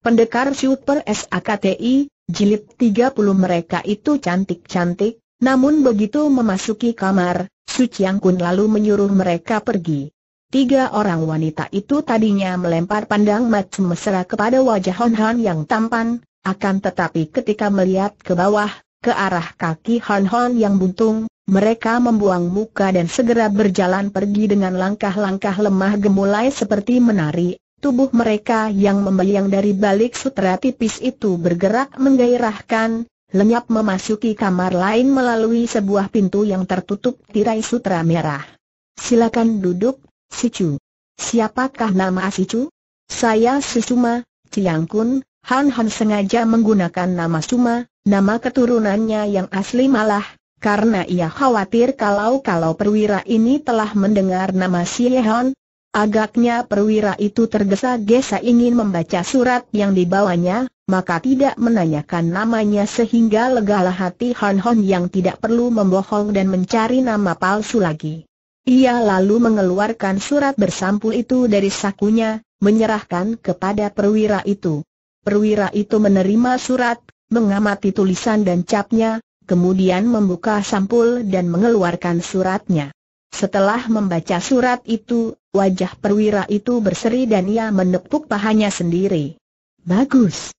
Pendekar Super SAKTI, jilid 30 mereka itu cantik-cantik, namun begitu memasuki kamar, Su Chiang Kun lalu menyuruh mereka pergi. Tiga orang wanita itu tadinya melempar pandang macam mesra kepada wajah Hon Han yang tampan, akan tetapi ketika melihat ke bawah, ke arah kaki Hon Hon yang buntung, mereka membuang muka dan segera berjalan pergi dengan langkah-langkah lemah gemulai seperti menari, Tubuh mereka yang membayang dari balik sutra tipis itu bergerak menggairahkan, lenyap memasuki kamar lain melalui sebuah pintu yang tertutup tirai sutra merah. Silakan duduk, Sicu. Siapakah nama Sicu? Saya Sisuma, Ciang Kun, Han Han sengaja menggunakan nama Suma, nama keturunannya yang asli malah, karena ia khawatir kalau-kalau perwira ini telah mendengar nama Si Agaknya perwira itu tergesa-gesa ingin membaca surat yang dibawanya, maka tidak menanyakan namanya sehingga legalah hati Han Hon yang tidak perlu membohong dan mencari nama palsu lagi. Ia lalu mengeluarkan surat bersampul itu dari sakunya, menyerahkan kepada perwira itu. Perwira itu menerima surat, mengamati tulisan dan capnya, kemudian membuka sampul dan mengeluarkan suratnya. Setelah membaca surat itu, wajah perwira itu berseri dan ia menepuk pahanya sendiri. Bagus.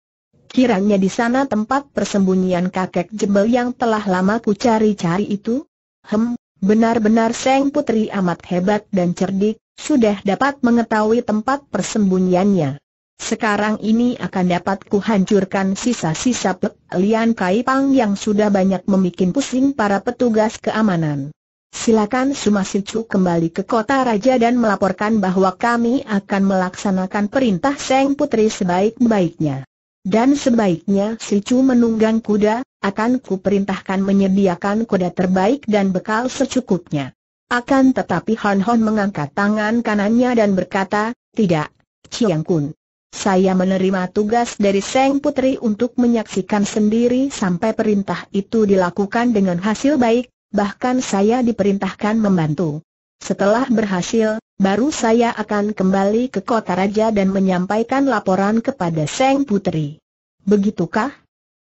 Kiranya di sana tempat persembunyian kakek jebel yang telah lama ku cari-cari itu? Hem, benar-benar Seng Putri amat hebat dan cerdik, sudah dapat mengetahui tempat persembunyiannya. Sekarang ini akan dapat kuhancurkan sisa-sisa Lian Kaipang yang sudah banyak memikin pusing para petugas keamanan. Silakan Sumasicu kembali ke kota raja dan melaporkan bahwa kami akan melaksanakan perintah Seng Putri sebaik-baiknya. Dan sebaiknya Sicu menunggang kuda, akan kuperintahkan menyediakan kuda terbaik dan bekal secukupnya. Akan tetapi Hon Hon mengangkat tangan kanannya dan berkata, tidak, Chiang Kun. Saya menerima tugas dari Seng Putri untuk menyaksikan sendiri sampai perintah itu dilakukan dengan hasil baik, bahkan saya diperintahkan membantu. Setelah berhasil, baru saya akan kembali ke kota raja dan menyampaikan laporan kepada Seng Putri. Begitukah?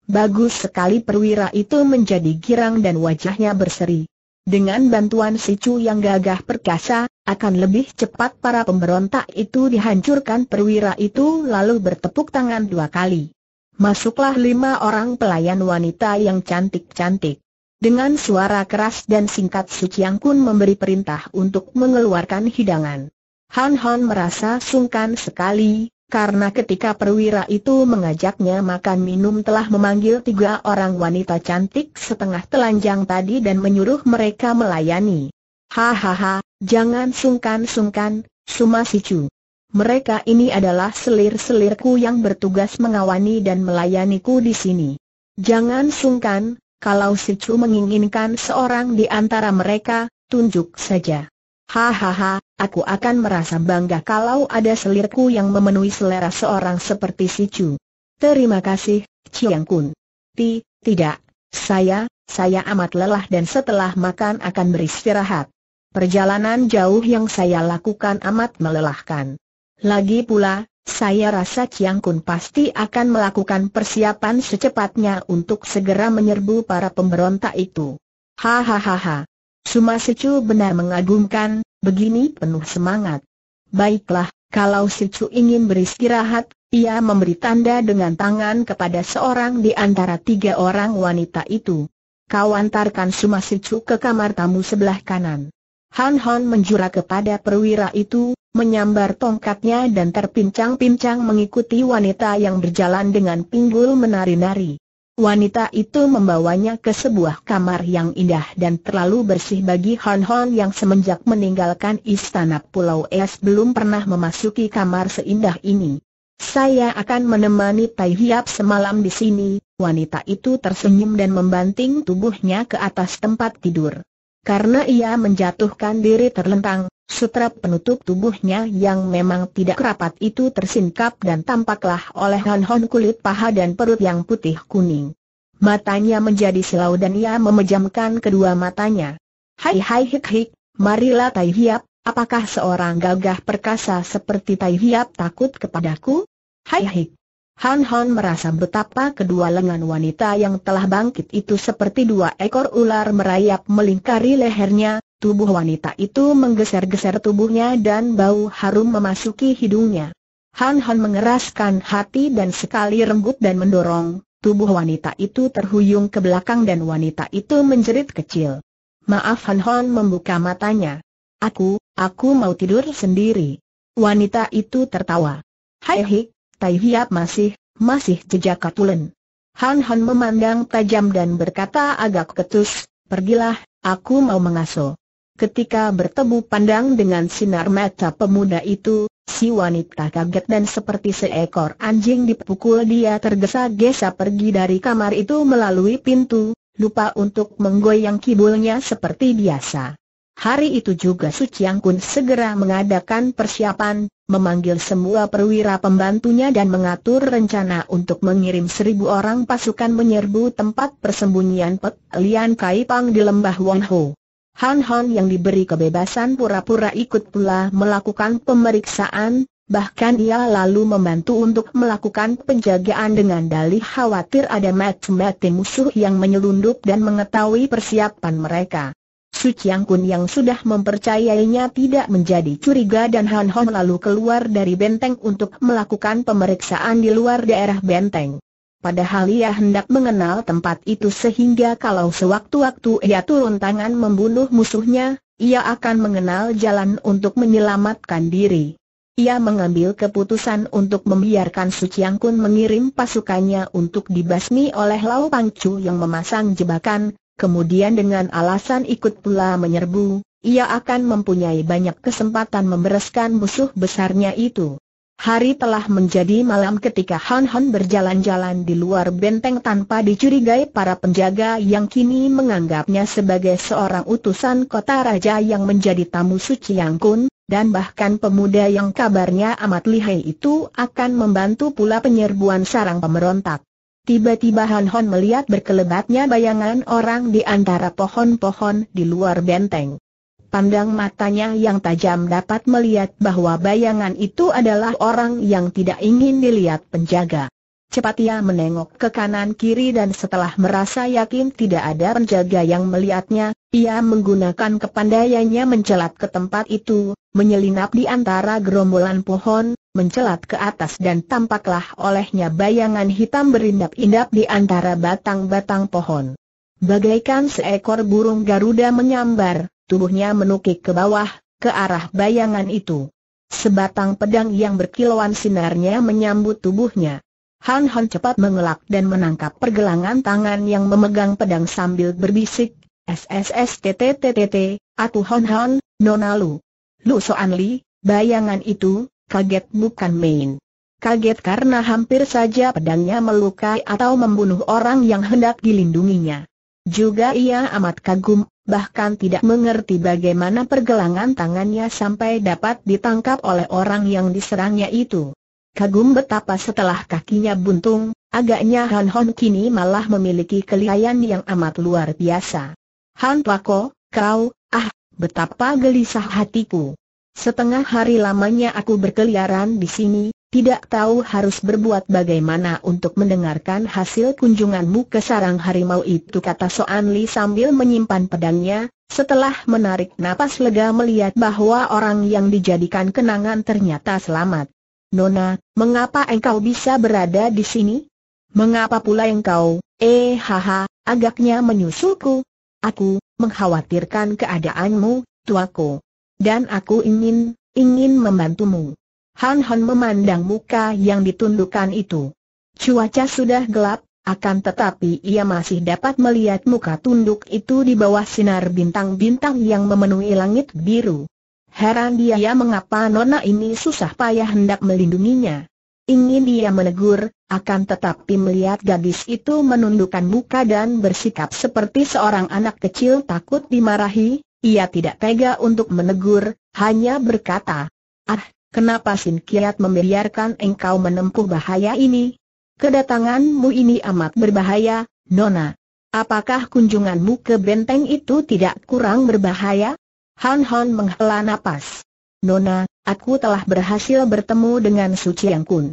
Bagus sekali perwira itu menjadi girang dan wajahnya berseri. Dengan bantuan si Chu yang gagah perkasa, akan lebih cepat para pemberontak itu dihancurkan perwira itu lalu bertepuk tangan dua kali. Masuklah lima orang pelayan wanita yang cantik-cantik. Dengan suara keras dan singkat Su Chiang Kun memberi perintah untuk mengeluarkan hidangan. Han Han merasa sungkan sekali, karena ketika perwira itu mengajaknya makan minum telah memanggil tiga orang wanita cantik setengah telanjang tadi dan menyuruh mereka melayani. Hahaha, jangan sungkan-sungkan, Suma Sicu. Mereka ini adalah selir-selirku yang bertugas mengawani dan melayaniku di sini. Jangan sungkan, kalau si Chu menginginkan seorang di antara mereka, tunjuk saja. Hahaha, aku akan merasa bangga kalau ada selirku yang memenuhi selera seorang seperti si Chu. Terima kasih, Chiang Kun. Ti, tidak, saya, saya amat lelah dan setelah makan akan beristirahat. Perjalanan jauh yang saya lakukan amat melelahkan. Lagi pula, saya rasa Chiang Kun pasti akan melakukan persiapan secepatnya untuk segera menyerbu para pemberontak itu. Hahaha. Suma Sicu benar mengagumkan, begini penuh semangat. Baiklah, kalau Sichu ingin beristirahat, ia memberi tanda dengan tangan kepada seorang di antara tiga orang wanita itu. Kau antarkan Suma Sicu ke kamar tamu sebelah kanan. Han Hon menjura kepada perwira itu, menyambar tongkatnya dan terpincang-pincang mengikuti wanita yang berjalan dengan pinggul menari-nari. Wanita itu membawanya ke sebuah kamar yang indah dan terlalu bersih bagi Han Hon yang semenjak meninggalkan istana Pulau Es belum pernah memasuki kamar seindah ini. Saya akan menemani Tai Hiap semalam di sini, wanita itu tersenyum dan membanting tubuhnya ke atas tempat tidur. Karena ia menjatuhkan diri terlentang, sutra penutup tubuhnya yang memang tidak rapat itu tersingkap dan tampaklah oleh hon-hon kulit paha dan perut yang putih kuning. Matanya menjadi silau dan ia memejamkan kedua matanya. Hai hai hik hik, marilah Tai Hiap, apakah seorang gagah perkasa seperti Tai Hiap takut kepadaku? Hai hik, Han Han merasa betapa kedua lengan wanita yang telah bangkit itu seperti dua ekor ular merayap melingkari lehernya, tubuh wanita itu menggeser-geser tubuhnya dan bau harum memasuki hidungnya. Han Han mengeraskan hati dan sekali renggut dan mendorong, tubuh wanita itu terhuyung ke belakang dan wanita itu menjerit kecil. Maaf Han Han membuka matanya. Aku, aku mau tidur sendiri. Wanita itu tertawa. Hai hik, Tai Hiap masih, masih jejak katulen. Han Han memandang tajam dan berkata agak ketus, pergilah, aku mau mengaso. Ketika bertemu pandang dengan sinar mata pemuda itu, si wanita kaget dan seperti seekor anjing dipukul dia tergesa-gesa pergi dari kamar itu melalui pintu, lupa untuk menggoyang kibulnya seperti biasa. Hari itu juga Su Chiang Kun segera mengadakan persiapan, memanggil semua perwira pembantunya dan mengatur rencana untuk mengirim seribu orang pasukan menyerbu tempat persembunyian Pek Lian Kai Pang di lembah Wonho. Ho. Han yang diberi kebebasan pura-pura ikut pula melakukan pemeriksaan, bahkan ia lalu membantu untuk melakukan penjagaan dengan dalih khawatir ada macam-macam musuh yang menyelundup dan mengetahui persiapan mereka. Su Chiang Kun yang sudah mempercayainya tidak menjadi curiga dan Han Hong lalu keluar dari benteng untuk melakukan pemeriksaan di luar daerah benteng. Padahal ia hendak mengenal tempat itu sehingga kalau sewaktu-waktu ia turun tangan membunuh musuhnya, ia akan mengenal jalan untuk menyelamatkan diri. Ia mengambil keputusan untuk membiarkan Su Chiang Kun mengirim pasukannya untuk dibasmi oleh Lau Pangcu yang memasang jebakan, kemudian dengan alasan ikut pula menyerbu, ia akan mempunyai banyak kesempatan membereskan musuh besarnya itu. Hari telah menjadi malam ketika Han Han berjalan-jalan di luar benteng tanpa dicurigai para penjaga yang kini menganggapnya sebagai seorang utusan kota raja yang menjadi tamu suci Yang Kun, dan bahkan pemuda yang kabarnya amat lihai itu akan membantu pula penyerbuan sarang pemberontak. Tiba-tiba Han Hon melihat berkelebatnya bayangan orang di antara pohon-pohon di luar benteng. Pandang matanya yang tajam dapat melihat bahwa bayangan itu adalah orang yang tidak ingin dilihat penjaga. Cepat ia menengok ke kanan kiri dan setelah merasa yakin tidak ada penjaga yang melihatnya, ia menggunakan kepandaiannya mencelat ke tempat itu, menyelinap di antara gerombolan pohon, mencelat ke atas dan tampaklah olehnya bayangan hitam berindap-indap di antara batang-batang pohon. Bagaikan seekor burung Garuda menyambar, tubuhnya menukik ke bawah, ke arah bayangan itu. Sebatang pedang yang berkilauan sinarnya menyambut tubuhnya. Han Han cepat mengelak dan menangkap pergelangan tangan yang memegang pedang sambil berbisik, SSSTTTTT, Atu Hon Han, Nona Lu. Lu Soan Li, bayangan itu, kaget bukan main. Kaget karena hampir saja pedangnya melukai atau membunuh orang yang hendak dilindunginya. Juga ia amat kagum, bahkan tidak mengerti bagaimana pergelangan tangannya sampai dapat ditangkap oleh orang yang diserangnya itu. Kagum betapa setelah kakinya buntung, agaknya Han Hon kini malah memiliki kelihayan yang amat luar biasa. Han Pako, kau, ah, betapa gelisah hatiku. Setengah hari lamanya aku berkeliaran di sini, tidak tahu harus berbuat bagaimana untuk mendengarkan hasil kunjunganmu ke sarang harimau itu kata Soan Li sambil menyimpan pedangnya, setelah menarik napas lega melihat bahwa orang yang dijadikan kenangan ternyata selamat. Nona, mengapa engkau bisa berada di sini? Mengapa pula engkau, eh haha, agaknya menyusulku? Aku, mengkhawatirkan keadaanmu, tuaku. Dan aku ingin, ingin membantumu. Han Han memandang muka yang ditundukkan itu. Cuaca sudah gelap, akan tetapi ia masih dapat melihat muka tunduk itu di bawah sinar bintang-bintang yang memenuhi langit biru. Heran dia ya, mengapa nona ini susah payah hendak melindunginya. Ingin dia menegur, akan tetapi melihat gadis itu menundukkan muka dan bersikap seperti seorang anak kecil takut dimarahi, ia tidak tega untuk menegur, hanya berkata, Ah, kenapa Sin Kiat membiarkan engkau menempuh bahaya ini? Kedatanganmu ini amat berbahaya, Nona. Apakah kunjunganmu ke benteng itu tidak kurang berbahaya? Han Han menghela napas. Nona, aku telah berhasil bertemu dengan Suci Yang Kun.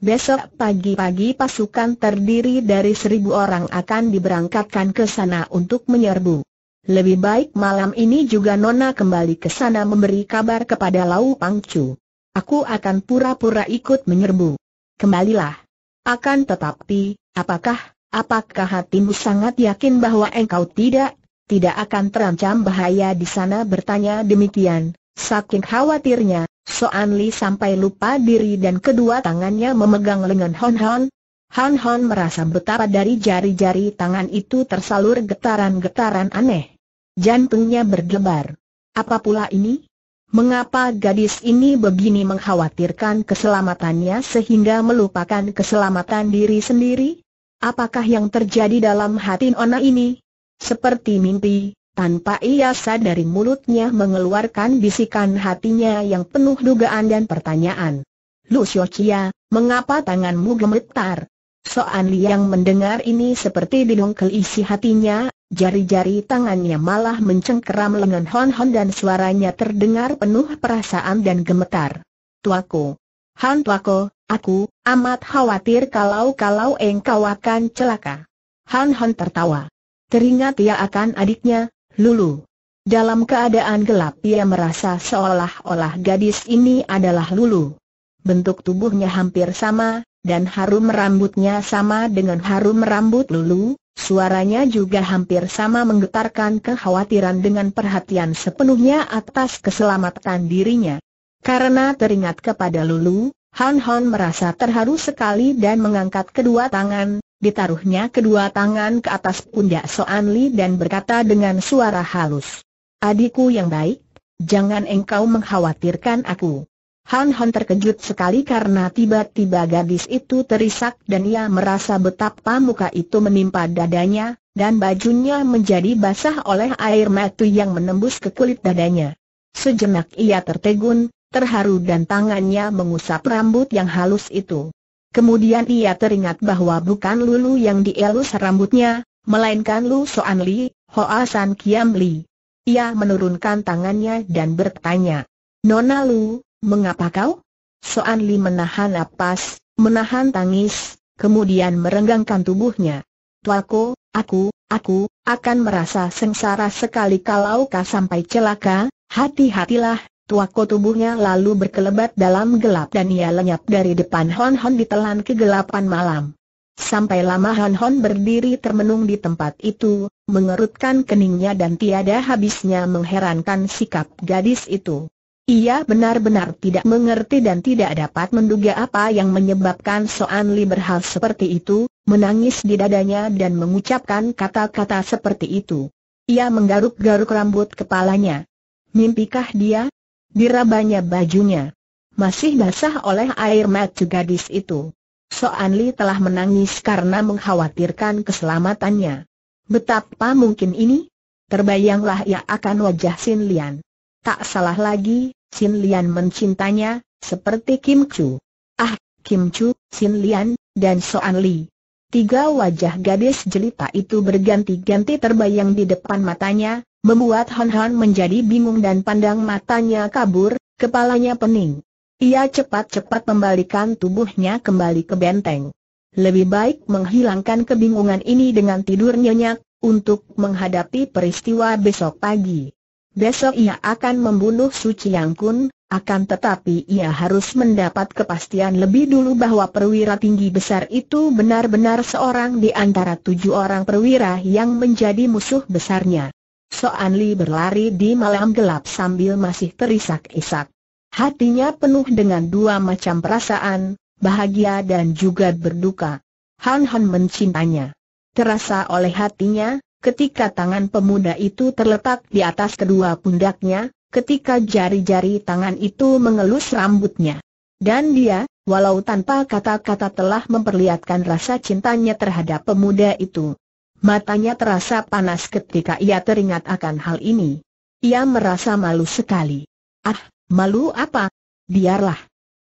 Besok pagi-pagi pasukan terdiri dari seribu orang akan diberangkatkan ke sana untuk menyerbu. Lebih baik malam ini juga Nona kembali ke sana memberi kabar kepada Lau Pangcu. Aku akan pura-pura ikut menyerbu. Kembalilah. Akan tetapi, apakah, apakah hatimu sangat yakin bahwa engkau tidak, tidak akan terancam bahaya di sana bertanya demikian. Saking khawatirnya, Soan Li sampai lupa diri dan kedua tangannya memegang lengan Hon Hon, Han Han merasa betapa dari jari-jari tangan itu tersalur getaran-getaran aneh. Jantungnya berdebar. Apa pula ini? Mengapa gadis ini begini mengkhawatirkan keselamatannya sehingga melupakan keselamatan diri sendiri? Apakah yang terjadi dalam hati Nona ini? Seperti mimpi, tanpa ia sadari mulutnya mengeluarkan bisikan hatinya yang penuh dugaan dan pertanyaan. Lu Xiao mengapa tanganmu gemetar? Soan yang mendengar ini seperti didongkel isi hatinya, jari-jari tangannya malah mencengkeram lengan Hon Hon dan suaranya terdengar penuh perasaan dan gemetar. Tuaku, Han Tuaku, aku amat khawatir kalau-kalau engkau akan celaka. Han hon tertawa. Teringat ia akan adiknya, Lulu. Dalam keadaan gelap ia merasa seolah-olah gadis ini adalah Lulu. Bentuk tubuhnya hampir sama, dan harum rambutnya sama dengan harum rambut Lulu, suaranya juga hampir sama menggetarkan kekhawatiran dengan perhatian sepenuhnya atas keselamatan dirinya. Karena teringat kepada Lulu, Han Han merasa terharu sekali dan mengangkat kedua tangan, ditaruhnya kedua tangan ke atas pundak Soan Li dan berkata dengan suara halus, Adikku yang baik, jangan engkau mengkhawatirkan aku. Han Han terkejut sekali karena tiba-tiba gadis itu terisak dan ia merasa betapa muka itu menimpa dadanya, dan bajunya menjadi basah oleh air mata yang menembus ke kulit dadanya. Sejenak ia tertegun, terharu dan tangannya mengusap rambut yang halus itu. Kemudian ia teringat bahwa bukan Lulu yang dielus rambutnya, melainkan Lu Soan Li, Hoa San Kiam Li. Ia menurunkan tangannya dan bertanya, Nona Lu, Mengapa kau? Soan Li menahan napas, menahan tangis, kemudian merenggangkan tubuhnya. Tuaku, aku, aku, akan merasa sengsara sekali kalau kau sampai celaka, hati-hatilah, tuako tubuhnya lalu berkelebat dalam gelap dan ia lenyap dari depan Hon Hon ditelan kegelapan malam. Sampai lama Hon Hon berdiri termenung di tempat itu, mengerutkan keningnya dan tiada habisnya mengherankan sikap gadis itu. Ia benar-benar tidak mengerti dan tidak dapat menduga apa yang menyebabkan Soan Li berhal seperti itu, menangis di dadanya dan mengucapkan kata-kata seperti itu. Ia menggaruk-garuk rambut kepalanya. Mimpikah dia? Dirabanya bajunya. Masih basah oleh air mata gadis itu. Soan Li telah menangis karena mengkhawatirkan keselamatannya. Betapa mungkin ini? Terbayanglah ia akan wajah Sin Lian. Tak salah lagi, Sin Lian mencintanya, seperti Kim Chu. Ah, Kim Chu, Sin Lian, dan Soan Li. Tiga wajah gadis jelita itu berganti-ganti terbayang di depan matanya, membuat Han Han menjadi bingung dan pandang matanya kabur, kepalanya pening. Ia cepat-cepat membalikan tubuhnya kembali ke benteng. Lebih baik menghilangkan kebingungan ini dengan tidur nyenyak, untuk menghadapi peristiwa besok pagi. Besok ia akan membunuh Su Chiang Kun, akan tetapi ia harus mendapat kepastian lebih dulu bahwa perwira tinggi besar itu benar-benar seorang di antara tujuh orang perwira yang menjadi musuh besarnya. Soan Li berlari di malam gelap sambil masih terisak-isak. Hatinya penuh dengan dua macam perasaan, bahagia dan juga berduka. Han Han mencintanya. Terasa oleh hatinya, Ketika tangan pemuda itu terletak di atas kedua pundaknya, ketika jari-jari tangan itu mengelus rambutnya. Dan dia, walau tanpa kata-kata telah memperlihatkan rasa cintanya terhadap pemuda itu. Matanya terasa panas ketika ia teringat akan hal ini. Ia merasa malu sekali. Ah, malu apa? Biarlah.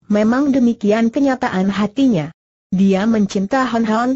Memang demikian kenyataan hatinya. Dia mencinta Hon Hon,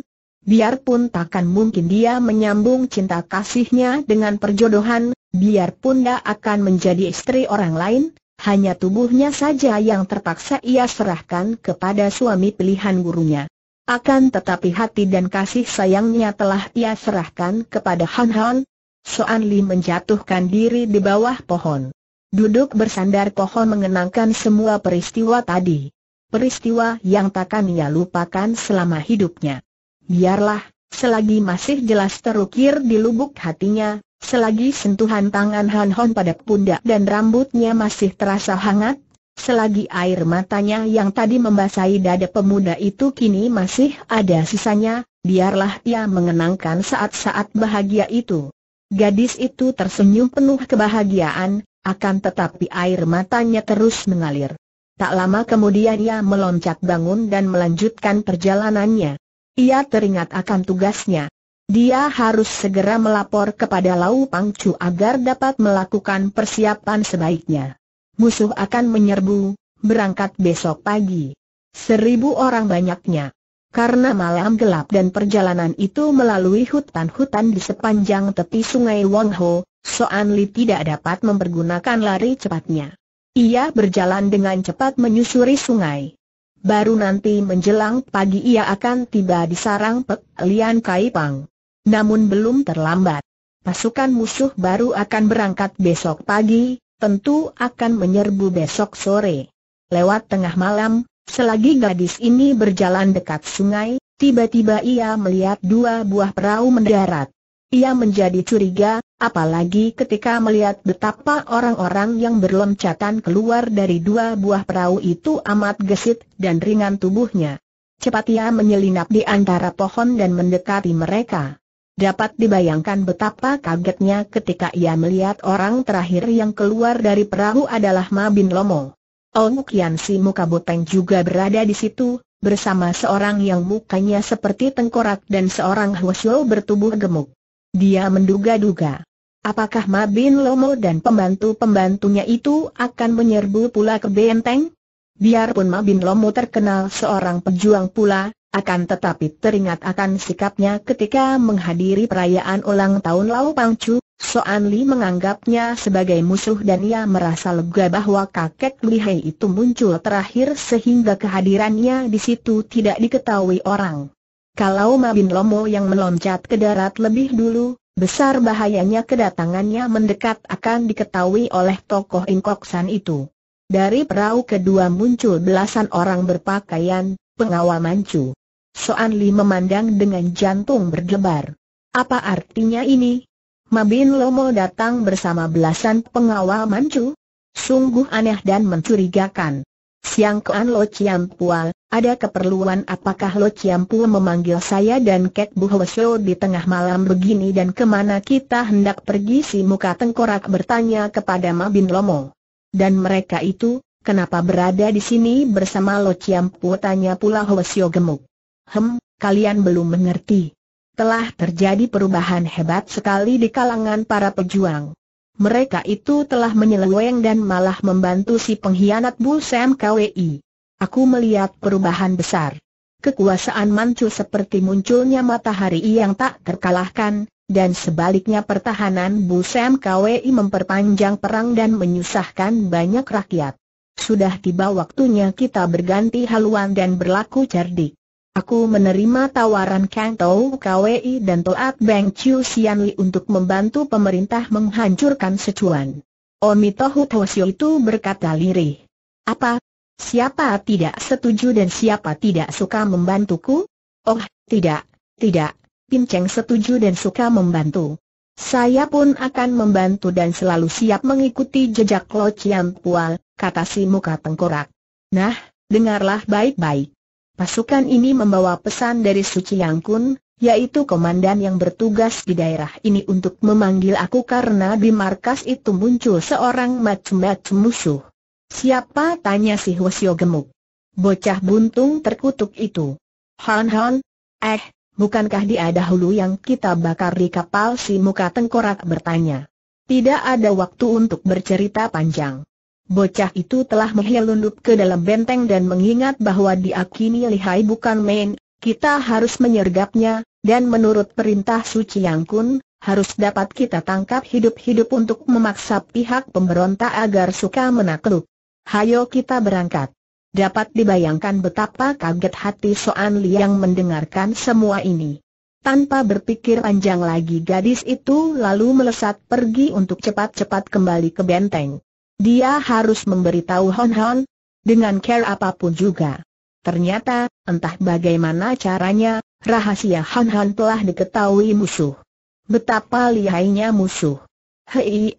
Biarpun takkan mungkin dia menyambung cinta kasihnya dengan perjodohan, biarpun dia akan menjadi istri orang lain, hanya tubuhnya saja yang terpaksa ia serahkan kepada suami pilihan gurunya. Akan tetapi hati dan kasih sayangnya telah ia serahkan kepada Han Han. Soan Li menjatuhkan diri di bawah pohon. Duduk bersandar pohon mengenangkan semua peristiwa tadi. Peristiwa yang takkan ia lupakan selama hidupnya. Biarlah, selagi masih jelas terukir di lubuk hatinya, selagi sentuhan tangan Han Hon pada pundak dan rambutnya masih terasa hangat, Selagi air matanya yang tadi membasahi dada pemuda itu kini masih ada sisanya, biarlah ia mengenangkan saat-saat bahagia itu. Gadis itu tersenyum penuh kebahagiaan, akan tetapi air matanya terus mengalir. Tak lama kemudian ia meloncat bangun dan melanjutkan perjalanannya. Ia teringat akan tugasnya. Dia harus segera melapor kepada Lau Pangcu agar dapat melakukan persiapan sebaiknya. Musuh akan menyerbu, berangkat besok pagi. Seribu orang banyaknya. Karena malam gelap dan perjalanan itu melalui hutan-hutan di sepanjang tepi sungai Wong Ho, Soan Li tidak dapat mempergunakan lari cepatnya. Ia berjalan dengan cepat menyusuri sungai. Baru nanti menjelang pagi ia akan tiba di sarang Pek Lian Kai Pang. Namun belum terlambat. Pasukan musuh baru akan berangkat besok pagi, tentu akan menyerbu besok sore. Lewat tengah malam, selagi gadis ini berjalan dekat sungai, tiba-tiba ia melihat dua buah perahu mendarat. Ia menjadi curiga, apalagi ketika melihat betapa orang-orang yang berloncatan keluar dari dua buah perahu itu amat gesit dan ringan tubuhnya. Cepat ia menyelinap di antara pohon dan mendekati mereka. Dapat dibayangkan betapa kagetnya ketika ia melihat orang terakhir yang keluar dari perahu adalah Mabin Lomo. Ong Kian Si Muka Boteng juga berada di situ, bersama seorang yang mukanya seperti tengkorak dan seorang Huasyo bertubuh gemuk. Dia menduga-duga. Apakah Mabin Lomo dan pembantu-pembantunya itu akan menyerbu pula ke benteng? Biarpun Mabin Lomo terkenal seorang pejuang pula, akan tetapi teringat akan sikapnya ketika menghadiri perayaan ulang tahun Lau Pangcu, Soan Li menganggapnya sebagai musuh dan ia merasa lega bahwa kakek Lihai itu muncul terakhir sehingga kehadirannya di situ tidak diketahui orang. Kalau Mabin Lomo yang meloncat ke darat lebih dulu, besar bahayanya kedatangannya mendekat akan diketahui oleh tokoh inkoksan itu. Dari perahu kedua muncul belasan orang berpakaian, pengawal mancu. Soan Li memandang dengan jantung berdebar. Apa artinya ini? Mabin Lomo datang bersama belasan pengawal mancu? Sungguh aneh dan mencurigakan. Siang Kean Lo Chiam Pua, ada keperluan apakah Lo Chiam Pua memanggil saya dan Kek Bu Sio di tengah malam begini dan kemana kita hendak pergi si muka tengkorak bertanya kepada Ma Bin Lomo. Dan mereka itu, kenapa berada di sini bersama Lo Chiam Pua tanya pula Sio gemuk. Hem, kalian belum mengerti. Telah terjadi perubahan hebat sekali di kalangan para pejuang mereka itu telah menyeleweng dan malah membantu si pengkhianat Bu Sam KWI. Aku melihat perubahan besar. Kekuasaan Manchu seperti munculnya matahari yang tak terkalahkan, dan sebaliknya pertahanan Bu Sam KWI memperpanjang perang dan menyusahkan banyak rakyat. Sudah tiba waktunya kita berganti haluan dan berlaku cerdik. Aku menerima tawaran Kang Tau KWI dan Toat Beng Chiu Sian Li untuk membantu pemerintah menghancurkan secuan. Omi Tohu Siu itu berkata lirih. Apa? Siapa tidak setuju dan siapa tidak suka membantuku? Oh, tidak, tidak. Pin Cheng setuju dan suka membantu. Saya pun akan membantu dan selalu siap mengikuti jejak Lo Chiang Pua, kata si muka tengkorak. Nah, dengarlah baik-baik. Pasukan ini membawa pesan dari Suci Yang Kun, yaitu komandan yang bertugas di daerah ini untuk memanggil aku karena di markas itu muncul seorang macam-macam musuh. Siapa? tanya si Hwasyo gemuk. Bocah buntung terkutuk itu. Han Han? Eh, bukankah dia dahulu yang kita bakar di kapal si muka tengkorak bertanya. Tidak ada waktu untuk bercerita panjang. Bocah itu telah menghelundup ke dalam benteng dan mengingat bahwa dia kini lihai bukan main, kita harus menyergapnya, dan menurut perintah suci yang kun, harus dapat kita tangkap hidup-hidup untuk memaksa pihak pemberontak agar suka menakluk. Hayo kita berangkat. Dapat dibayangkan betapa kaget hati Soan Li yang mendengarkan semua ini. Tanpa berpikir panjang lagi gadis itu lalu melesat pergi untuk cepat-cepat kembali ke benteng. Dia harus memberitahu Hon Hon, dengan care apapun juga. Ternyata, entah bagaimana caranya, rahasia Hon Hon telah diketahui musuh. Betapa lihainya musuh. Hei,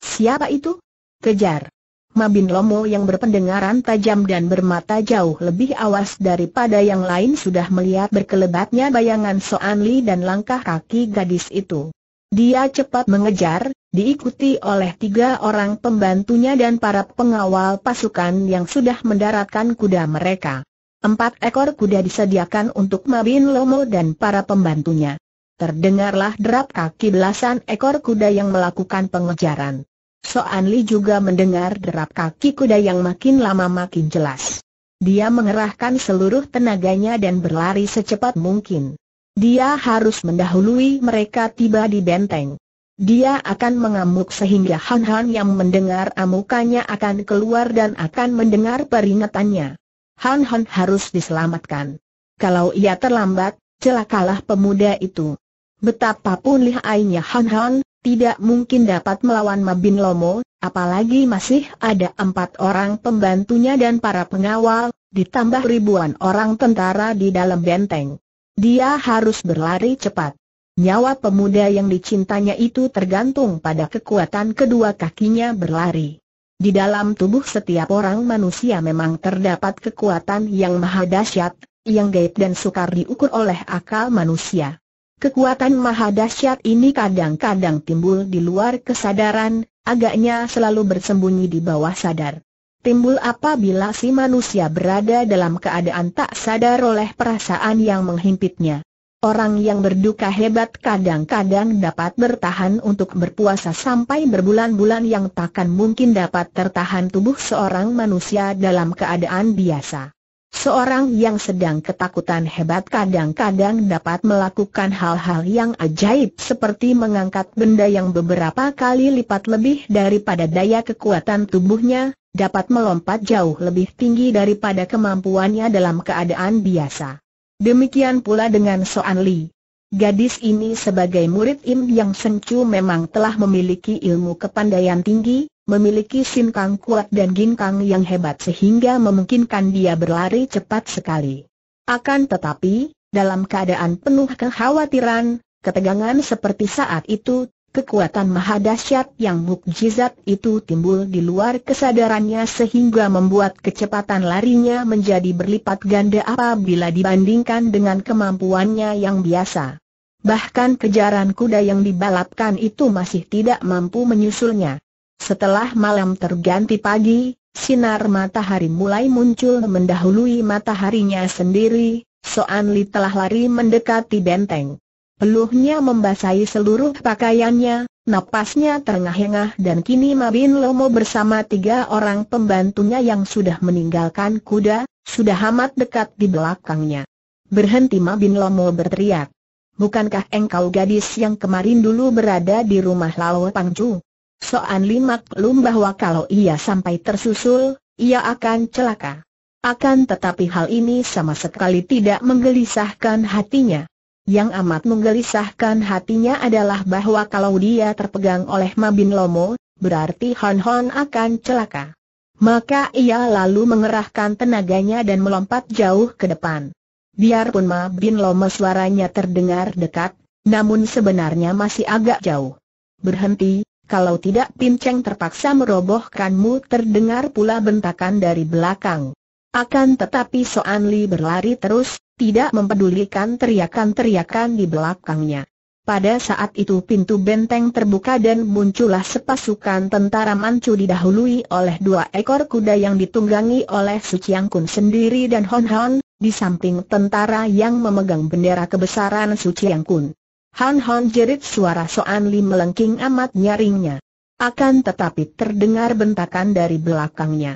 siapa itu? Kejar. Mabin Lomo yang berpendengaran tajam dan bermata jauh lebih awas daripada yang lain sudah melihat berkelebatnya bayangan Soan Li dan langkah kaki gadis itu. Dia cepat mengejar, diikuti oleh tiga orang pembantunya dan para pengawal pasukan yang sudah mendaratkan kuda mereka. Empat ekor kuda disediakan untuk Mabin Lomo dan para pembantunya. Terdengarlah derap kaki belasan ekor kuda yang melakukan pengejaran. Soan Li juga mendengar derap kaki kuda yang makin lama makin jelas. Dia mengerahkan seluruh tenaganya dan berlari secepat mungkin. Dia harus mendahului mereka tiba di benteng dia akan mengamuk sehingga Han Han yang mendengar amukannya akan keluar dan akan mendengar peringatannya. Han Han harus diselamatkan. Kalau ia terlambat, celakalah pemuda itu. Betapapun lihainya Han Han, tidak mungkin dapat melawan Mabin Lomo, apalagi masih ada empat orang pembantunya dan para pengawal, ditambah ribuan orang tentara di dalam benteng. Dia harus berlari cepat. Nyawa pemuda yang dicintanya itu tergantung pada kekuatan kedua kakinya berlari. Di dalam tubuh setiap orang manusia memang terdapat kekuatan yang maha dahsyat, yang gaib dan sukar diukur oleh akal manusia. Kekuatan maha dahsyat ini kadang-kadang timbul di luar kesadaran, agaknya selalu bersembunyi di bawah sadar. Timbul apabila si manusia berada dalam keadaan tak sadar oleh perasaan yang menghimpitnya. Orang yang berduka hebat kadang-kadang dapat bertahan untuk berpuasa sampai berbulan-bulan yang takkan mungkin dapat tertahan tubuh seorang manusia dalam keadaan biasa. Seorang yang sedang ketakutan hebat kadang-kadang dapat melakukan hal-hal yang ajaib seperti mengangkat benda yang beberapa kali lipat lebih daripada daya kekuatan tubuhnya, dapat melompat jauh lebih tinggi daripada kemampuannya dalam keadaan biasa. Demikian pula dengan Soan Li. Gadis ini sebagai murid Im Yang Sencu memang telah memiliki ilmu kepandaian tinggi, memiliki Kang kuat dan ginkang yang hebat sehingga memungkinkan dia berlari cepat sekali. Akan tetapi, dalam keadaan penuh kekhawatiran, ketegangan seperti saat itu, Kekuatan mahadasyat yang mukjizat itu timbul di luar kesadarannya sehingga membuat kecepatan larinya menjadi berlipat ganda apabila dibandingkan dengan kemampuannya yang biasa. Bahkan kejaran kuda yang dibalapkan itu masih tidak mampu menyusulnya. Setelah malam terganti pagi, sinar matahari mulai muncul mendahului mataharinya sendiri, Soan Li telah lari mendekati benteng. Peluhnya membasahi seluruh pakaiannya, napasnya terengah-engah dan kini Mabin Lomo bersama tiga orang pembantunya yang sudah meninggalkan kuda, sudah amat dekat di belakangnya. Berhenti Mabin Lomo berteriak. Bukankah engkau gadis yang kemarin dulu berada di rumah Lao Pangcu? Soan Limak Lum bahwa kalau ia sampai tersusul, ia akan celaka. Akan tetapi hal ini sama sekali tidak menggelisahkan hatinya. Yang amat menggelisahkan hatinya adalah bahwa kalau dia terpegang oleh Mabin Lomo, berarti Hon Hon akan celaka. Maka ia lalu mengerahkan tenaganya dan melompat jauh ke depan. Biarpun Mabin Lomo suaranya terdengar dekat, namun sebenarnya masih agak jauh. Berhenti, kalau tidak Pinceng terpaksa merobohkanmu terdengar pula bentakan dari belakang. Akan tetapi Soan Li berlari terus, tidak mempedulikan teriakan-teriakan di belakangnya. Pada saat itu pintu benteng terbuka dan muncullah sepasukan tentara Manchu didahului oleh dua ekor kuda yang ditunggangi oleh Su Chiang Kun sendiri dan Hon Hon, di samping tentara yang memegang bendera kebesaran Su Chiang Kun. Hon Hon jerit suara Soan Li melengking amat nyaringnya. Akan tetapi terdengar bentakan dari belakangnya.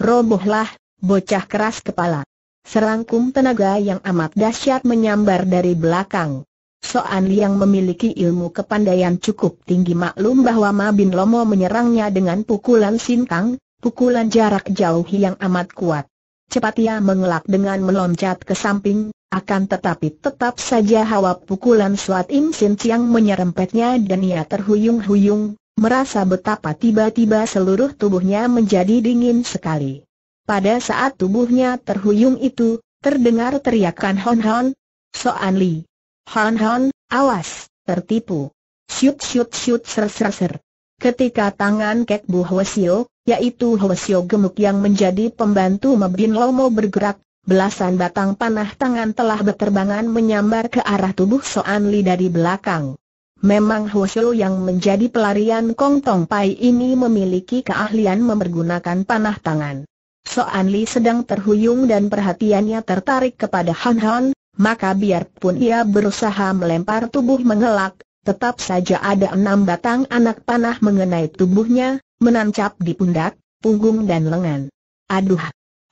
Robohlah, bocah keras kepala. Serangkum tenaga yang amat dahsyat menyambar dari belakang. Soan yang memiliki ilmu kepandaian cukup tinggi maklum bahwa Mabin Lomo menyerangnya dengan pukulan sinkang, pukulan jarak jauh yang amat kuat. Cepat ia mengelak dengan meloncat ke samping, akan tetapi tetap saja hawa pukulan Suat Im Sin Chiang menyerempetnya dan ia terhuyung-huyung, merasa betapa tiba-tiba seluruh tubuhnya menjadi dingin sekali. Pada saat tubuhnya terhuyung itu, terdengar teriakan Hon Hon, Soan Li. Hon Hon, awas, tertipu. Shoot shoot shoot ser ser ser. Ketika tangan Kek Bu Hwasio, yaitu Hwasio gemuk yang menjadi pembantu Mabin Lomo bergerak, belasan batang panah tangan telah berterbangan menyambar ke arah tubuh Soan Li dari belakang. Memang Hwasio yang menjadi pelarian Kong Tong Pai ini memiliki keahlian mempergunakan panah tangan. So Li sedang terhuyung dan perhatiannya tertarik kepada Han Han, maka biarpun ia berusaha melempar tubuh mengelak, tetap saja ada enam batang anak panah mengenai tubuhnya, menancap di pundak, punggung dan lengan. Aduh!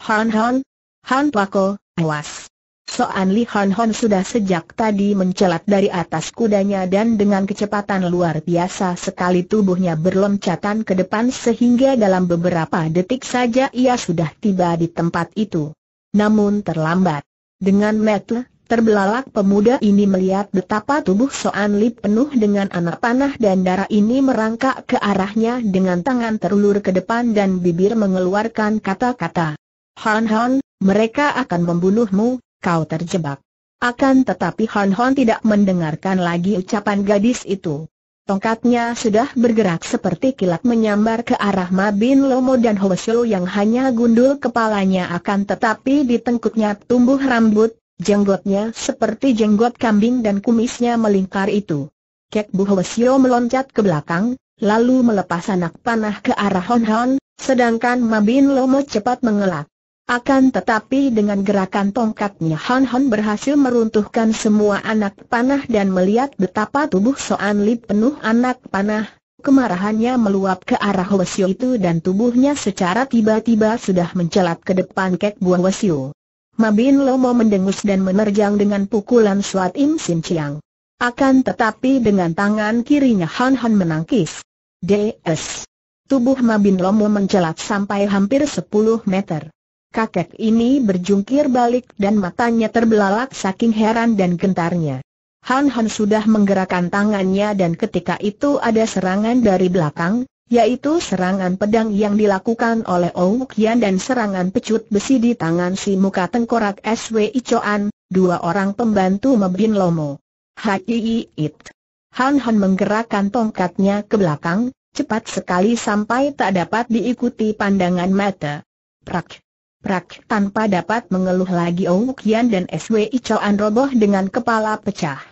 Han Han! Han Pako, awas! Soan Li Hon Hon sudah sejak tadi mencelat dari atas kudanya dan dengan kecepatan luar biasa sekali tubuhnya berloncatan ke depan sehingga dalam beberapa detik saja ia sudah tiba di tempat itu. Namun terlambat. Dengan metle, terbelalak pemuda ini melihat betapa tubuh Soan Li penuh dengan anak panah dan darah ini merangkak ke arahnya dengan tangan terulur ke depan dan bibir mengeluarkan kata-kata. Han Han, mereka akan membunuhmu, kau terjebak. Akan tetapi Hon Hon tidak mendengarkan lagi ucapan gadis itu. Tongkatnya sudah bergerak seperti kilat menyambar ke arah Mabin Lomo dan Ho yang hanya gundul kepalanya akan tetapi di tengkuknya tumbuh rambut, jenggotnya seperti jenggot kambing dan kumisnya melingkar itu. Kek Bu Ho meloncat ke belakang, lalu melepas anak panah ke arah Hon Hon, sedangkan Mabin Lomo cepat mengelak. Akan tetapi dengan gerakan tongkatnya Han Han berhasil meruntuhkan semua anak panah dan melihat betapa tubuh Soan Li penuh anak panah. Kemarahannya meluap ke arah Wesio itu dan tubuhnya secara tiba-tiba sudah mencelat ke depan kek buah Wesio. Mabin Lomo mendengus dan menerjang dengan pukulan Suat Im Sin Chiang. Akan tetapi dengan tangan kirinya Han Han menangkis. DS. Tubuh Mabin Lomo mencelat sampai hampir 10 meter kakek ini berjungkir balik dan matanya terbelalak saking heran dan gentarnya. Han Han sudah menggerakkan tangannya dan ketika itu ada serangan dari belakang, yaitu serangan pedang yang dilakukan oleh Ong Kian dan serangan pecut besi di tangan si muka tengkorak SW Icoan, dua orang pembantu Mebin Lomo. Hati it. Han Han menggerakkan tongkatnya ke belakang, cepat sekali sampai tak dapat diikuti pandangan mata. Prak. Prak tanpa dapat mengeluh lagi Ong Kian dan SWI Choan roboh dengan kepala pecah.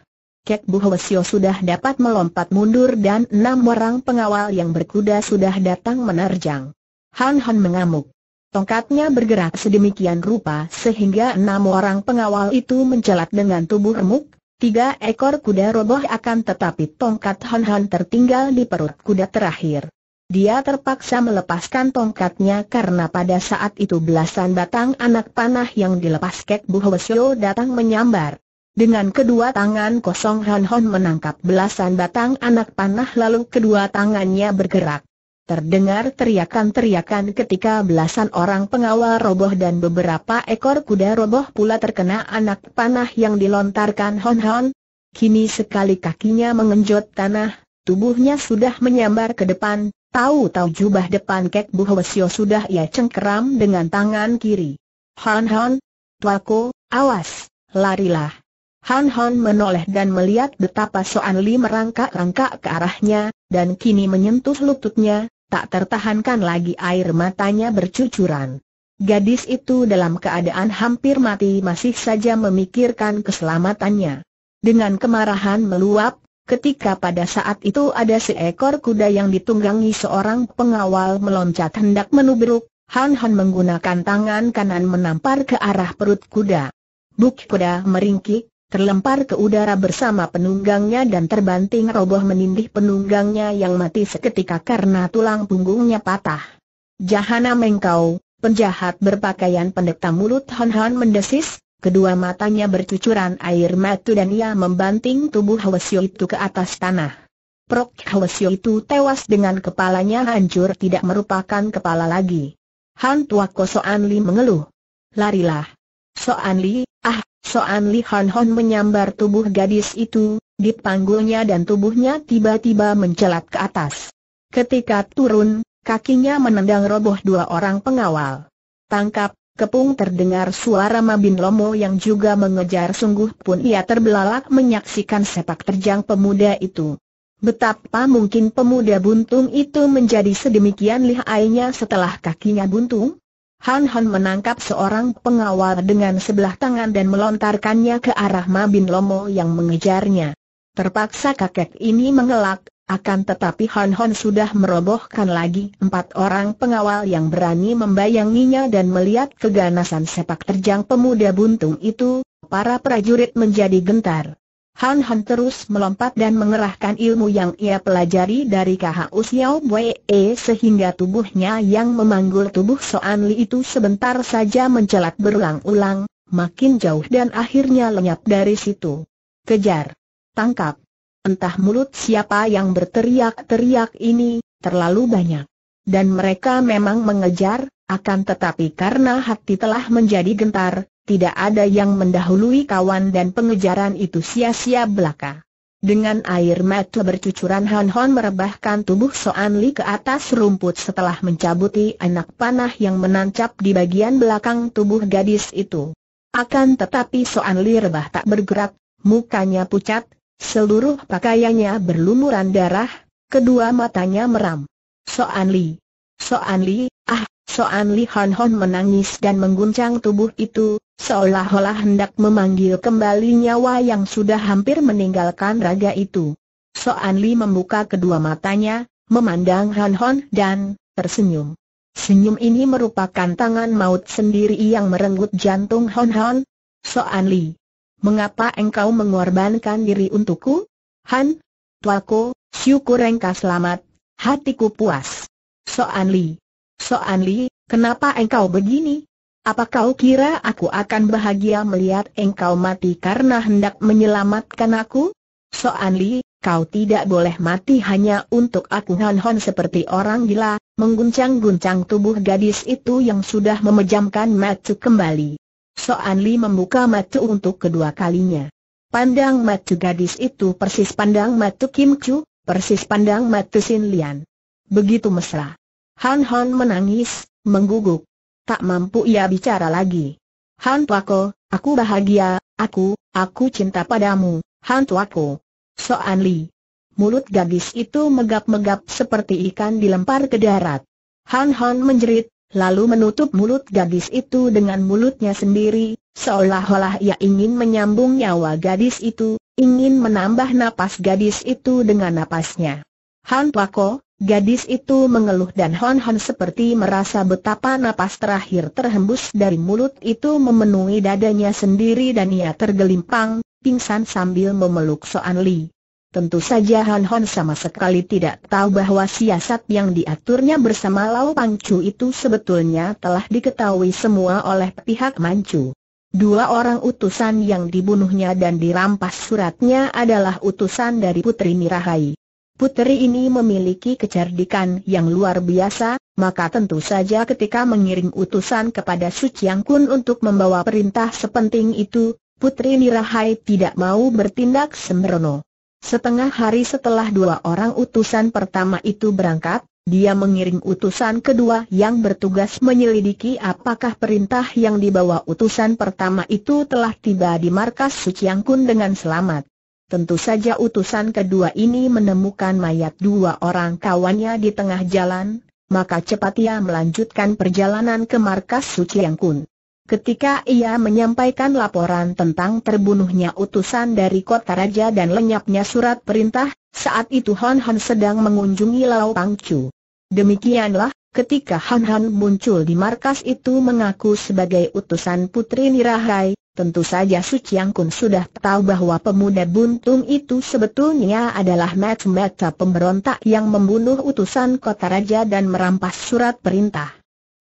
Kek Hwesio sudah dapat melompat mundur dan enam orang pengawal yang berkuda sudah datang menerjang. Han Han mengamuk. Tongkatnya bergerak sedemikian rupa sehingga enam orang pengawal itu mencelat dengan tubuh remuk, tiga ekor kuda roboh akan tetapi tongkat Han Han tertinggal di perut kuda terakhir. Dia terpaksa melepaskan tongkatnya karena pada saat itu belasan batang anak panah yang dilepas Kek Bu Hwesyo datang menyambar. Dengan kedua tangan kosong Han Hon menangkap belasan batang anak panah lalu kedua tangannya bergerak. Terdengar teriakan-teriakan ketika belasan orang pengawal roboh dan beberapa ekor kuda roboh pula terkena anak panah yang dilontarkan Hon Hon. Kini sekali kakinya mengenjot tanah, tubuhnya sudah menyambar ke depan, Tahu-tahu jubah depan Kek Buhwasyo sudah ia cengkeram dengan tangan kiri. Han Han, tuaku, awas, larilah. Han Han menoleh dan melihat betapa Soan Li merangkak-rangkak ke arahnya, dan kini menyentuh lututnya, tak tertahankan lagi air matanya bercucuran. Gadis itu dalam keadaan hampir mati masih saja memikirkan keselamatannya. Dengan kemarahan meluap, ketika pada saat itu ada seekor kuda yang ditunggangi seorang pengawal meloncat hendak menubruk, Han Han menggunakan tangan kanan menampar ke arah perut kuda. Buk kuda meringkik, terlempar ke udara bersama penunggangnya dan terbanting roboh menindih penunggangnya yang mati seketika karena tulang punggungnya patah. Jahana engkau, penjahat berpakaian pendeta mulut Han Han mendesis, Kedua matanya bercucuran air mata dan ia membanting tubuh Hwasyo itu ke atas tanah. Prok Hwasyo itu tewas dengan kepalanya hancur tidak merupakan kepala lagi. Han Tua Soan Li mengeluh. Larilah. Soan Li, ah, Soan Li Han Hon menyambar tubuh gadis itu, dipanggulnya dan tubuhnya tiba-tiba mencelat ke atas. Ketika turun, kakinya menendang roboh dua orang pengawal. Tangkap, Kepung terdengar suara Mabin Lomo yang juga mengejar sungguh pun ia terbelalak menyaksikan sepak terjang pemuda itu. Betapa mungkin pemuda buntung itu menjadi sedemikian lihainya setelah kakinya buntung? Han Han menangkap seorang pengawal dengan sebelah tangan dan melontarkannya ke arah Mabin Lomo yang mengejarnya. Terpaksa kakek ini mengelak, akan tetapi Han Hon sudah merobohkan lagi empat orang pengawal yang berani membayanginya dan melihat keganasan sepak terjang pemuda buntung itu, para prajurit menjadi gentar. Han Hon terus melompat dan mengerahkan ilmu yang ia pelajari dari KHU Xiao Wei sehingga tubuhnya yang memanggul tubuh Soan Li itu sebentar saja mencelat berulang-ulang, makin jauh dan akhirnya lenyap dari situ. Kejar! Tangkap! Entah mulut siapa yang berteriak-teriak ini, terlalu banyak. Dan mereka memang mengejar, akan tetapi karena hati telah menjadi gentar, tidak ada yang mendahului kawan dan pengejaran itu sia-sia belaka. Dengan air mata bercucuran Han Hon merebahkan tubuh Soan Li ke atas rumput setelah mencabuti anak panah yang menancap di bagian belakang tubuh gadis itu. Akan tetapi Soan Li rebah tak bergerak, mukanya pucat, Seluruh pakaiannya berlumuran darah, kedua matanya meram. Soan Li. Soan Li, ah, Soan Li Han Hon menangis dan mengguncang tubuh itu, seolah-olah hendak memanggil kembali nyawa yang sudah hampir meninggalkan raga itu. Soan Li membuka kedua matanya, memandang Han Hon dan tersenyum. Senyum ini merupakan tangan maut sendiri yang merenggut jantung Hon Hon. Soan Li, mengapa engkau mengorbankan diri untukku? Han, tuaku, syukur engkau selamat, hatiku puas. Soan Li, Soan Li, kenapa engkau begini? Apa kau kira aku akan bahagia melihat engkau mati karena hendak menyelamatkan aku? Soan Li, kau tidak boleh mati hanya untuk aku Han Han seperti orang gila, mengguncang-guncang tubuh gadis itu yang sudah memejamkan mata kembali. Soan Li membuka mata untuk kedua kalinya. Pandang mata gadis itu persis pandang mata Kim Chu, persis pandang mata Sin Lian. Begitu mesra. Han Han menangis, mengguguk. Tak mampu ia bicara lagi. Han Tuako, aku bahagia, aku, aku cinta padamu, Han Tuako. Soan Li. Mulut gadis itu megap-megap seperti ikan dilempar ke darat. Han Han menjerit, lalu menutup mulut gadis itu dengan mulutnya sendiri, seolah-olah ia ingin menyambung nyawa gadis itu, ingin menambah napas gadis itu dengan napasnya. Han Pako, Gadis itu mengeluh dan Hon Hon seperti merasa betapa napas terakhir terhembus dari mulut itu memenuhi dadanya sendiri dan ia tergelimpang, pingsan sambil memeluk Soan Lee. Tentu saja Han Hon sama sekali tidak tahu bahwa siasat yang diaturnya bersama Lau Pangcu itu sebetulnya telah diketahui semua oleh pihak Manchu. Dua orang utusan yang dibunuhnya dan dirampas suratnya adalah utusan dari Putri Mirahai. Putri ini memiliki kecerdikan yang luar biasa, maka tentu saja ketika mengirim utusan kepada Su Chiang Kun untuk membawa perintah sepenting itu, Putri Mirahai tidak mau bertindak sembrono. Setengah hari setelah dua orang utusan pertama itu berangkat, dia mengirim utusan kedua yang bertugas menyelidiki apakah perintah yang dibawa utusan pertama itu telah tiba di markas Suciang Kun dengan selamat. Tentu saja utusan kedua ini menemukan mayat dua orang kawannya di tengah jalan, maka cepat ia melanjutkan perjalanan ke markas Suciang Kun. Ketika ia menyampaikan laporan tentang terbunuhnya utusan dari kota raja dan lenyapnya surat perintah, saat itu Hon Hon sedang mengunjungi Lao Pang Chu. Demikianlah, ketika Han Han muncul di markas itu mengaku sebagai utusan Putri Nirahai, tentu saja Su Chiang Kun sudah tahu bahwa pemuda buntung itu sebetulnya adalah mata-mata pemberontak yang membunuh utusan kota raja dan merampas surat perintah.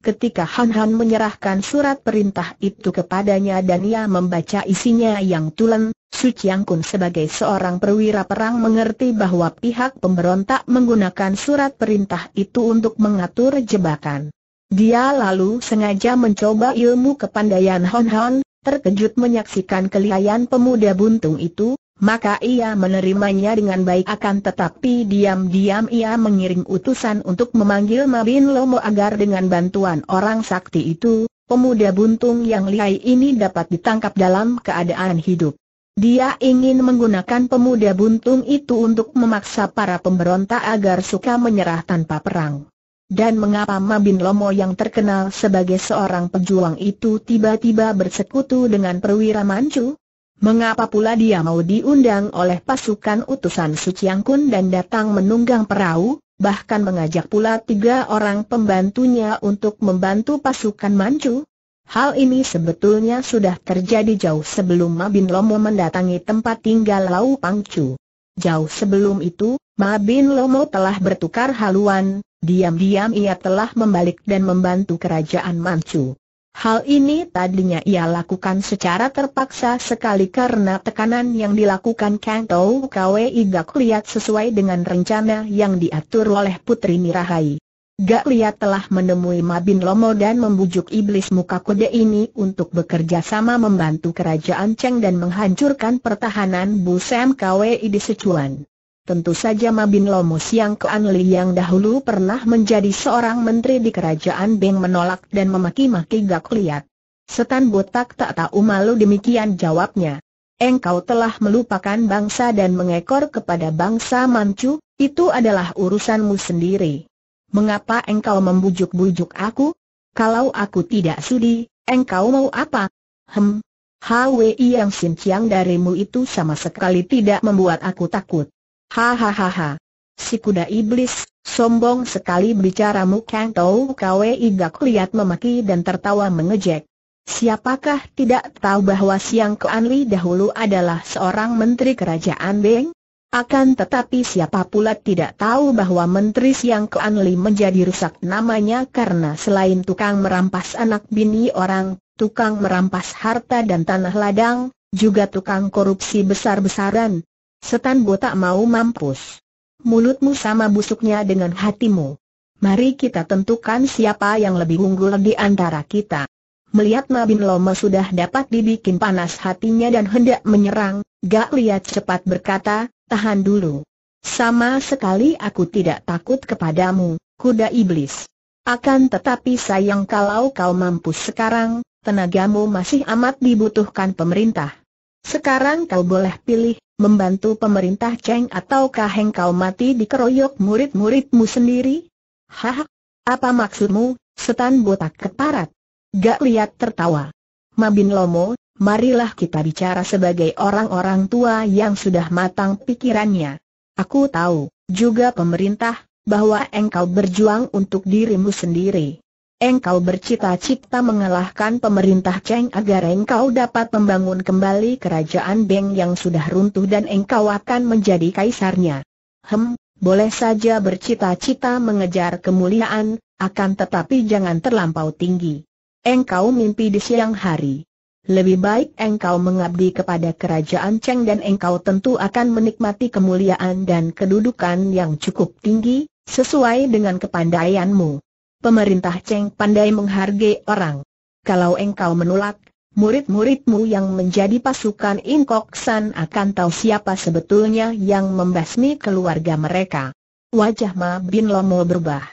Ketika Han Han menyerahkan surat perintah itu kepadanya dan ia membaca isinya yang tulen, Su Chiang Kun sebagai seorang perwira perang mengerti bahwa pihak pemberontak menggunakan surat perintah itu untuk mengatur jebakan. Dia lalu sengaja mencoba ilmu kepandaian Han Han, terkejut menyaksikan kelihayan pemuda buntung itu, maka ia menerimanya dengan baik akan tetapi diam-diam ia mengirim utusan untuk memanggil Mabin Lomo agar dengan bantuan orang sakti itu, pemuda buntung yang lihai ini dapat ditangkap dalam keadaan hidup. Dia ingin menggunakan pemuda buntung itu untuk memaksa para pemberontak agar suka menyerah tanpa perang. Dan mengapa Mabin Lomo yang terkenal sebagai seorang pejuang itu tiba-tiba bersekutu dengan perwira Mancu? Mengapa pula dia mau diundang oleh pasukan utusan Suciang Kun dan datang menunggang perahu, bahkan mengajak pula tiga orang pembantunya untuk membantu pasukan Manchu? Hal ini sebetulnya sudah terjadi jauh sebelum Mabin Lomo mendatangi tempat tinggal Lau Pangcu. Jauh sebelum itu, Mabin Lomo telah bertukar haluan, diam-diam ia telah membalik dan membantu kerajaan Manchu. Hal ini tadinya ia lakukan secara terpaksa sekali karena tekanan yang dilakukan Kang Tau Kwe Gak Liat sesuai dengan rencana yang diatur oleh Putri Mirahai. Gak Liat telah menemui Mabin Lomo dan membujuk iblis muka kuda ini untuk bekerja sama membantu kerajaan Cheng dan menghancurkan pertahanan Bu Sam Kwe di Sichuan. Tentu saja Mabin Lomus yang Kuan Li yang dahulu pernah menjadi seorang menteri di kerajaan Beng menolak dan memaki-maki Gak Liat. Setan botak tak tahu malu demikian jawabnya. Engkau telah melupakan bangsa dan mengekor kepada bangsa Manchu, itu adalah urusanmu sendiri. Mengapa engkau membujuk-bujuk aku? Kalau aku tidak sudi, engkau mau apa? Hem, HWI yang sinciang darimu itu sama sekali tidak membuat aku takut. Hahaha. Si kuda iblis, sombong sekali bicaramu Kang Tau Kwe Igak lihat memaki dan tertawa mengejek. Siapakah tidak tahu bahwa Siang Kuan Li dahulu adalah seorang menteri kerajaan Beng? Akan tetapi siapa pula tidak tahu bahwa menteri Siang Kuan Li menjadi rusak namanya karena selain tukang merampas anak bini orang, tukang merampas harta dan tanah ladang, juga tukang korupsi besar-besaran, Setan botak mau mampus. Mulutmu sama busuknya dengan hatimu. Mari kita tentukan siapa yang lebih unggul di antara kita. Melihat Mabin Loma sudah dapat dibikin panas hatinya dan hendak menyerang, Gak Liat cepat berkata, tahan dulu. Sama sekali aku tidak takut kepadamu, kuda iblis. Akan tetapi sayang kalau kau mampus sekarang, tenagamu masih amat dibutuhkan pemerintah. Sekarang kau boleh pilih, membantu pemerintah Cheng ataukah engkau mati dikeroyok murid-muridmu sendiri? Haha, apa maksudmu, setan botak keparat? Gak lihat tertawa. Mabin Lomo, marilah kita bicara sebagai orang-orang tua yang sudah matang pikirannya. Aku tahu, juga pemerintah, bahwa engkau berjuang untuk dirimu sendiri engkau bercita-cita mengalahkan pemerintah Cheng agar engkau dapat membangun kembali kerajaan Beng yang sudah runtuh dan engkau akan menjadi kaisarnya. Hem, boleh saja bercita-cita mengejar kemuliaan, akan tetapi jangan terlampau tinggi. Engkau mimpi di siang hari. Lebih baik engkau mengabdi kepada kerajaan Cheng dan engkau tentu akan menikmati kemuliaan dan kedudukan yang cukup tinggi, sesuai dengan kepandaianmu pemerintah Cheng pandai menghargai orang. Kalau engkau menolak, murid-muridmu yang menjadi pasukan Inkok San akan tahu siapa sebetulnya yang membasmi keluarga mereka. Wajah Ma Bin Lomo berubah.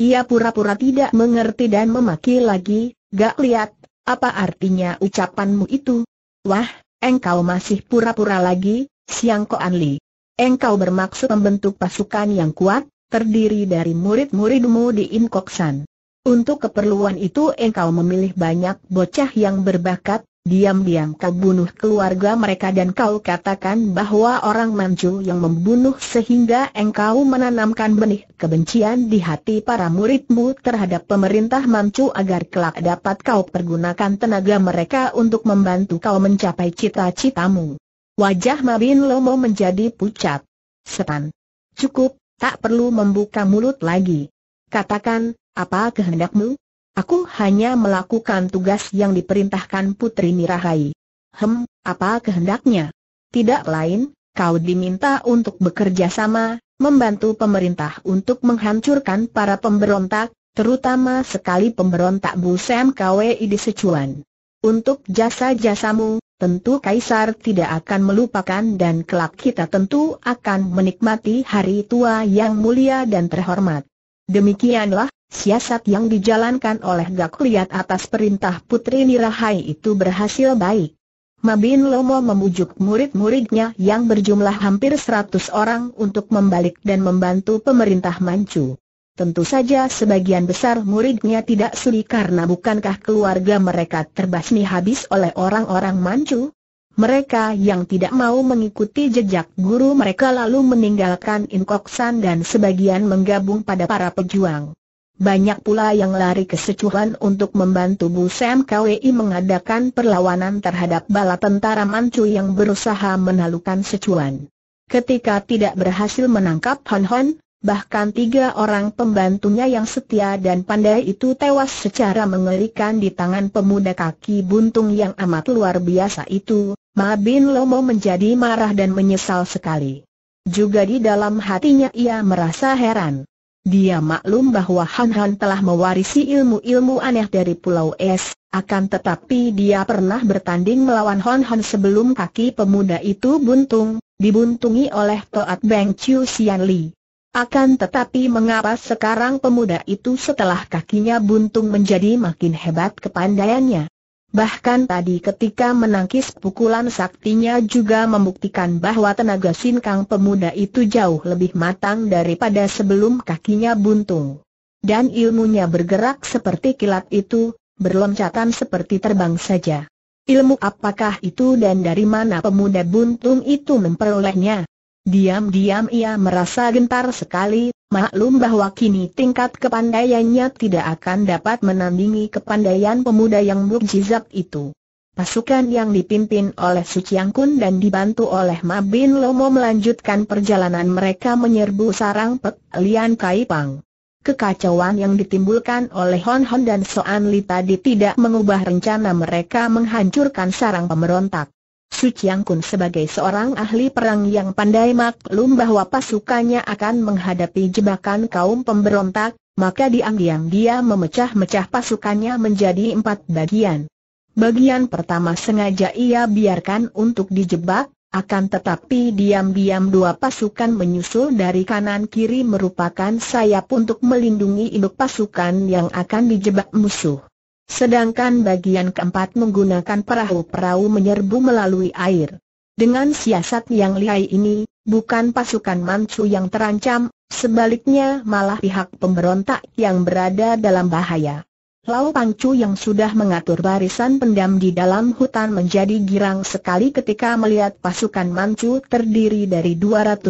Ia pura-pura tidak mengerti dan memaki lagi, gak lihat, apa artinya ucapanmu itu? Wah, engkau masih pura-pura lagi, Siang Ko Anli. Engkau bermaksud membentuk pasukan yang kuat, terdiri dari murid-muridmu di Inkoksan. Untuk keperluan itu engkau memilih banyak bocah yang berbakat, diam-diam kau bunuh keluarga mereka dan kau katakan bahwa orang Manchu yang membunuh sehingga engkau menanamkan benih kebencian di hati para muridmu terhadap pemerintah Manchu agar kelak dapat kau pergunakan tenaga mereka untuk membantu kau mencapai cita-citamu. Wajah Mabin Lomo menjadi pucat. Setan. Cukup, Tak perlu membuka mulut lagi. Katakan, apa kehendakmu? Aku hanya melakukan tugas yang diperintahkan Putri Mirahai. Hem, apa kehendaknya? Tidak lain, kau diminta untuk bekerja sama, membantu pemerintah untuk menghancurkan para pemberontak, terutama sekali pemberontak Sam KWI di Sichuan. Untuk jasa-jasamu, tentu Kaisar tidak akan melupakan dan kelak kita tentu akan menikmati hari tua yang mulia dan terhormat. Demikianlah, siasat yang dijalankan oleh Gak atas perintah Putri Nirahai itu berhasil baik. Mabin Lomo memujuk murid-muridnya yang berjumlah hampir 100 orang untuk membalik dan membantu pemerintah Manchu. Tentu saja sebagian besar muridnya tidak sudi karena bukankah keluarga mereka terbasmi habis oleh orang-orang mancu? Mereka yang tidak mau mengikuti jejak guru mereka lalu meninggalkan Inkoksan dan sebagian menggabung pada para pejuang. Banyak pula yang lari ke Sichuan untuk membantu Bu Sam KWI mengadakan perlawanan terhadap bala tentara Manchu yang berusaha menalukan Sichuan. Ketika tidak berhasil menangkap Hon Hon, bahkan tiga orang pembantunya yang setia dan pandai itu tewas secara mengerikan di tangan pemuda kaki buntung yang amat luar biasa itu, Ma Bin Lomo menjadi marah dan menyesal sekali. Juga di dalam hatinya ia merasa heran. Dia maklum bahwa Han Han telah mewarisi ilmu-ilmu aneh dari Pulau Es, akan tetapi dia pernah bertanding melawan Han Han sebelum kaki pemuda itu buntung, dibuntungi oleh Toat Beng Chiu Sian Li. Akan tetapi mengapa sekarang pemuda itu setelah kakinya buntung menjadi makin hebat kepandaiannya? Bahkan tadi ketika menangkis pukulan saktinya juga membuktikan bahwa tenaga sinkang pemuda itu jauh lebih matang daripada sebelum kakinya buntung. Dan ilmunya bergerak seperti kilat itu, berloncatan seperti terbang saja. Ilmu apakah itu dan dari mana pemuda buntung itu memperolehnya? Diam-diam ia merasa gentar sekali, maklum bahwa kini tingkat kepandaiannya tidak akan dapat menandingi kepandaian pemuda yang mukjizat itu. Pasukan yang dipimpin oleh Su Kun dan dibantu oleh Mabin Lomo melanjutkan perjalanan mereka menyerbu sarang Pek Lian Kai Pang. Kekacauan yang ditimbulkan oleh Hon Hon dan Soan Li tadi tidak mengubah rencana mereka menghancurkan sarang pemberontak. Su Chiang Kun sebagai seorang ahli perang yang pandai maklum bahwa pasukannya akan menghadapi jebakan kaum pemberontak, maka diam-diam dia memecah-mecah pasukannya menjadi empat bagian. Bagian pertama sengaja ia biarkan untuk dijebak, akan tetapi diam-diam dua pasukan menyusul dari kanan-kiri merupakan sayap untuk melindungi induk pasukan yang akan dijebak musuh. Sedangkan bagian keempat menggunakan perahu-perahu menyerbu melalui air. Dengan siasat yang lihai ini, bukan pasukan Manchu yang terancam, sebaliknya malah pihak pemberontak yang berada dalam bahaya. Lau Pangcu yang sudah mengatur barisan pendam di dalam hutan menjadi girang sekali ketika melihat pasukan Manchu terdiri dari 205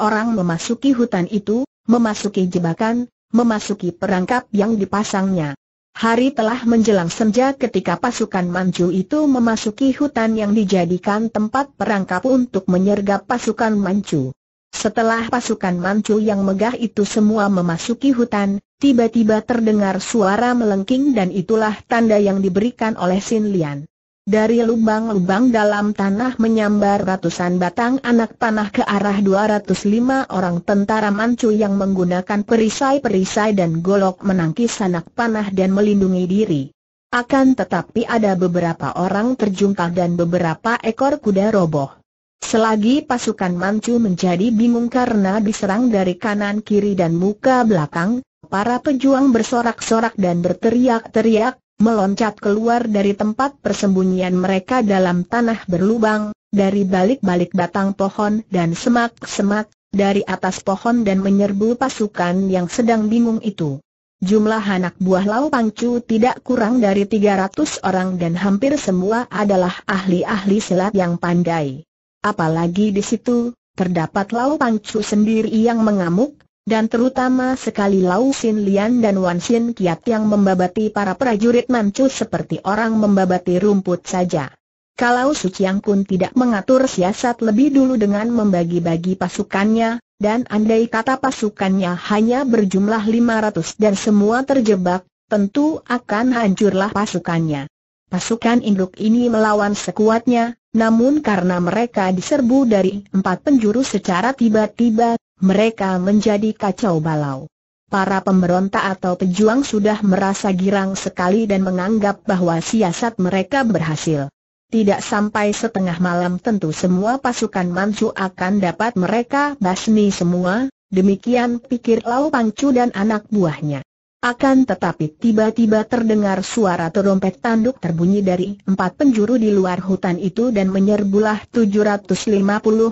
orang memasuki hutan itu, memasuki jebakan, memasuki perangkap yang dipasangnya. Hari telah menjelang senja ketika pasukan Manju itu memasuki hutan yang dijadikan tempat perangkap untuk menyergap pasukan Manju. Setelah pasukan Manju yang megah itu semua memasuki hutan, tiba-tiba terdengar suara melengking dan itulah tanda yang diberikan oleh Sin Lian. Dari lubang-lubang dalam tanah menyambar ratusan batang anak panah ke arah 205 orang tentara Manchu yang menggunakan perisai-perisai dan golok menangkis anak panah dan melindungi diri. Akan tetapi ada beberapa orang terjungkal dan beberapa ekor kuda roboh. Selagi pasukan Manchu menjadi bingung karena diserang dari kanan kiri dan muka belakang, para pejuang bersorak-sorak dan berteriak-teriak, meloncat keluar dari tempat persembunyian mereka dalam tanah berlubang, dari balik-balik batang pohon dan semak-semak, dari atas pohon dan menyerbu pasukan yang sedang bingung itu. Jumlah anak buah Lau Pangcu tidak kurang dari 300 orang dan hampir semua adalah ahli-ahli silat yang pandai. Apalagi di situ, terdapat Lau Pangcu sendiri yang mengamuk, dan terutama sekali Lau Sin Lian dan Wan Sin Kiat yang membabati para prajurit Manchu seperti orang membabati rumput saja. Kalau Su Chiang pun tidak mengatur siasat lebih dulu dengan membagi-bagi pasukannya, dan andai kata pasukannya hanya berjumlah 500 dan semua terjebak, tentu akan hancurlah pasukannya. Pasukan induk ini melawan sekuatnya, namun karena mereka diserbu dari empat penjuru secara tiba-tiba, mereka menjadi kacau balau. Para pemberontak atau pejuang sudah merasa girang sekali dan menganggap bahwa siasat mereka berhasil. Tidak sampai setengah malam tentu semua pasukan Mansu akan dapat mereka basmi semua, demikian pikir Lau Pangcu dan anak buahnya. Akan tetapi tiba-tiba terdengar suara terompet tanduk terbunyi dari empat penjuru di luar hutan itu dan menyerbulah 750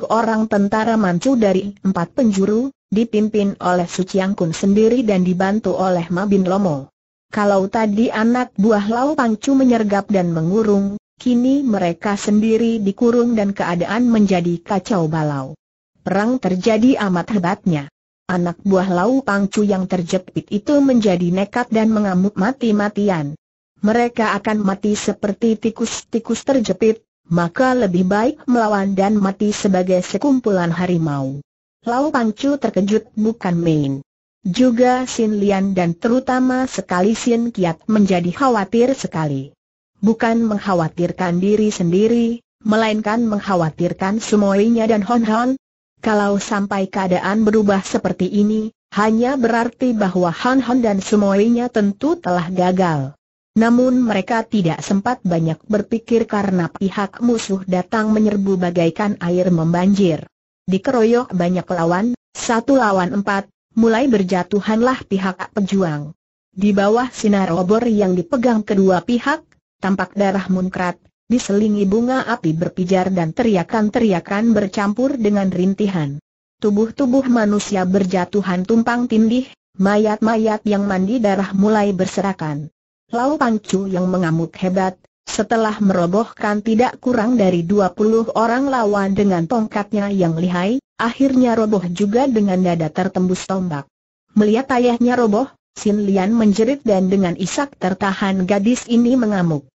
orang tentara mancu dari empat penjuru, dipimpin oleh Suciang Kun sendiri dan dibantu oleh Mabin Lomo. Kalau tadi anak buah Lau Pangcu menyergap dan mengurung, kini mereka sendiri dikurung dan keadaan menjadi kacau balau. Perang terjadi amat hebatnya. Anak buah Lau Pangcu yang terjepit itu menjadi nekat dan mengamuk mati-matian. Mereka akan mati seperti tikus-tikus terjepit, maka lebih baik melawan dan mati sebagai sekumpulan harimau. Lau Pangcu terkejut bukan main. Juga Sin Lian dan terutama sekali Sin Kiat menjadi khawatir sekali. Bukan mengkhawatirkan diri sendiri, melainkan mengkhawatirkan semuanya dan Hon Hon, kalau sampai keadaan berubah seperti ini, hanya berarti bahwa Han Han dan semuanya tentu telah gagal. Namun mereka tidak sempat banyak berpikir karena pihak musuh datang menyerbu bagaikan air membanjir. Dikeroyok banyak lawan, satu lawan empat, mulai berjatuhanlah pihak pejuang. Di bawah sinar obor yang dipegang kedua pihak, tampak darah munkrat, diselingi bunga api berpijar dan teriakan-teriakan bercampur dengan rintihan. Tubuh-tubuh manusia berjatuhan tumpang tindih, mayat-mayat yang mandi darah mulai berserakan. Lau Pangcu yang mengamuk hebat, setelah merobohkan tidak kurang dari 20 orang lawan dengan tongkatnya yang lihai, akhirnya roboh juga dengan dada tertembus tombak. Melihat ayahnya roboh, Sin Lian menjerit dan dengan isak tertahan gadis ini mengamuk.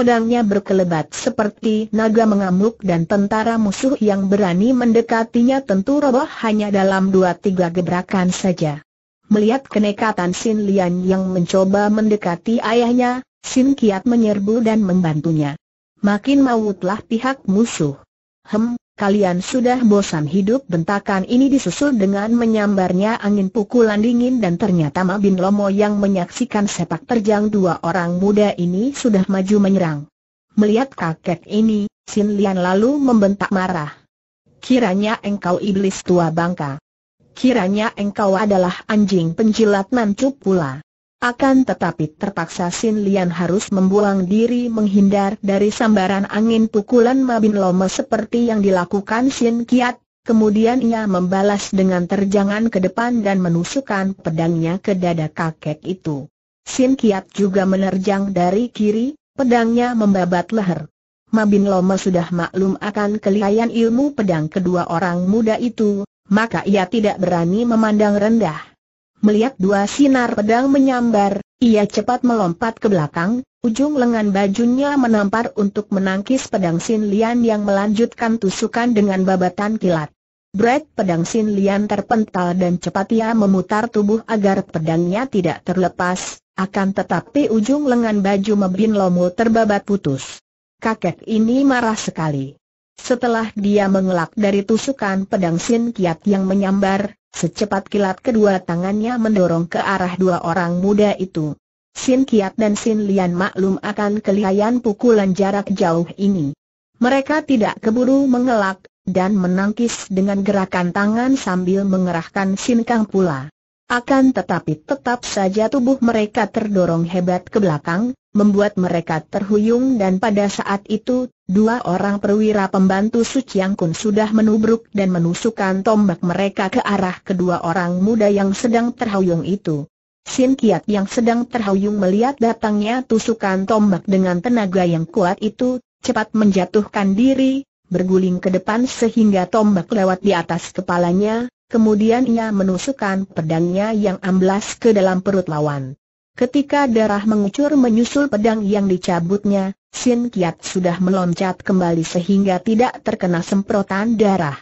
Pedangnya berkelebat seperti naga mengamuk dan tentara musuh yang berani mendekatinya tentu roboh hanya dalam dua tiga gebrakan saja. Melihat kenekatan Sin Lian yang mencoba mendekati ayahnya, Sin Kiat menyerbu dan membantunya. Makin mautlah pihak musuh. Hem, kalian sudah bosan hidup bentakan ini disusul dengan menyambarnya angin pukulan dingin dan ternyata Mabin Lomo yang menyaksikan sepak terjang dua orang muda ini sudah maju menyerang. Melihat kakek ini, Sin Lian lalu membentak marah. Kiranya engkau iblis tua bangka. Kiranya engkau adalah anjing penjilat mancup pula. Akan tetapi terpaksa Sin Lian harus membuang diri menghindar dari sambaran angin pukulan Mabin Lome seperti yang dilakukan Sin Kiat, kemudian ia membalas dengan terjangan ke depan dan menusukkan pedangnya ke dada kakek itu. Sin Kiat juga menerjang dari kiri, pedangnya membabat leher. Mabin Lome sudah maklum akan kelihayan ilmu pedang kedua orang muda itu, maka ia tidak berani memandang rendah. Melihat dua sinar pedang menyambar, ia cepat melompat ke belakang, ujung lengan bajunya menampar untuk menangkis pedang Sin Lian yang melanjutkan tusukan dengan babatan kilat. Brad pedang Sin Lian terpental dan cepat ia memutar tubuh agar pedangnya tidak terlepas, akan tetapi ujung lengan baju Mebin Lomo terbabat putus. Kakek ini marah sekali. Setelah dia mengelak dari tusukan pedang Sin Kiat yang menyambar, Secepat kilat kedua tangannya mendorong ke arah dua orang muda itu. Sin Kiat dan Sin Lian maklum akan kelihayan pukulan jarak jauh ini. Mereka tidak keburu mengelak, dan menangkis dengan gerakan tangan sambil mengerahkan Sin Kang pula. Akan tetapi tetap saja tubuh mereka terdorong hebat ke belakang, membuat mereka terhuyung dan pada saat itu, dua orang perwira pembantu Suciang Kun sudah menubruk dan menusukkan tombak mereka ke arah kedua orang muda yang sedang terhuyung itu. Sin Kiat yang sedang terhuyung melihat datangnya tusukan tombak dengan tenaga yang kuat itu, cepat menjatuhkan diri, berguling ke depan sehingga tombak lewat di atas kepalanya, Kemudian ia menusukkan pedangnya yang amblas ke dalam perut lawan. Ketika darah mengucur menyusul pedang yang dicabutnya, Sin Kiat sudah meloncat kembali sehingga tidak terkena semprotan darah.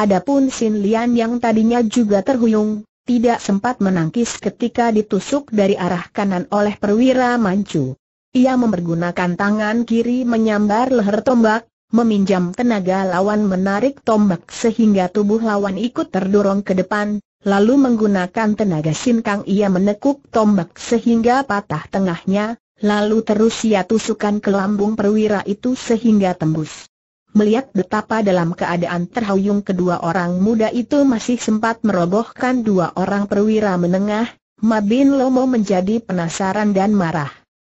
Adapun Sin Lian yang tadinya juga terhuyung, tidak sempat menangkis ketika ditusuk dari arah kanan oleh perwira Manchu. Ia mempergunakan tangan kiri menyambar leher tombak, meminjam tenaga lawan menarik tombak sehingga tubuh lawan ikut terdorong ke depan, lalu menggunakan tenaga sinkang ia menekuk tombak sehingga patah tengahnya, lalu terus ia tusukan ke lambung perwira itu sehingga tembus. Melihat betapa dalam keadaan terhuyung kedua orang muda itu masih sempat merobohkan dua orang perwira menengah, Mabin Lomo menjadi penasaran dan marah.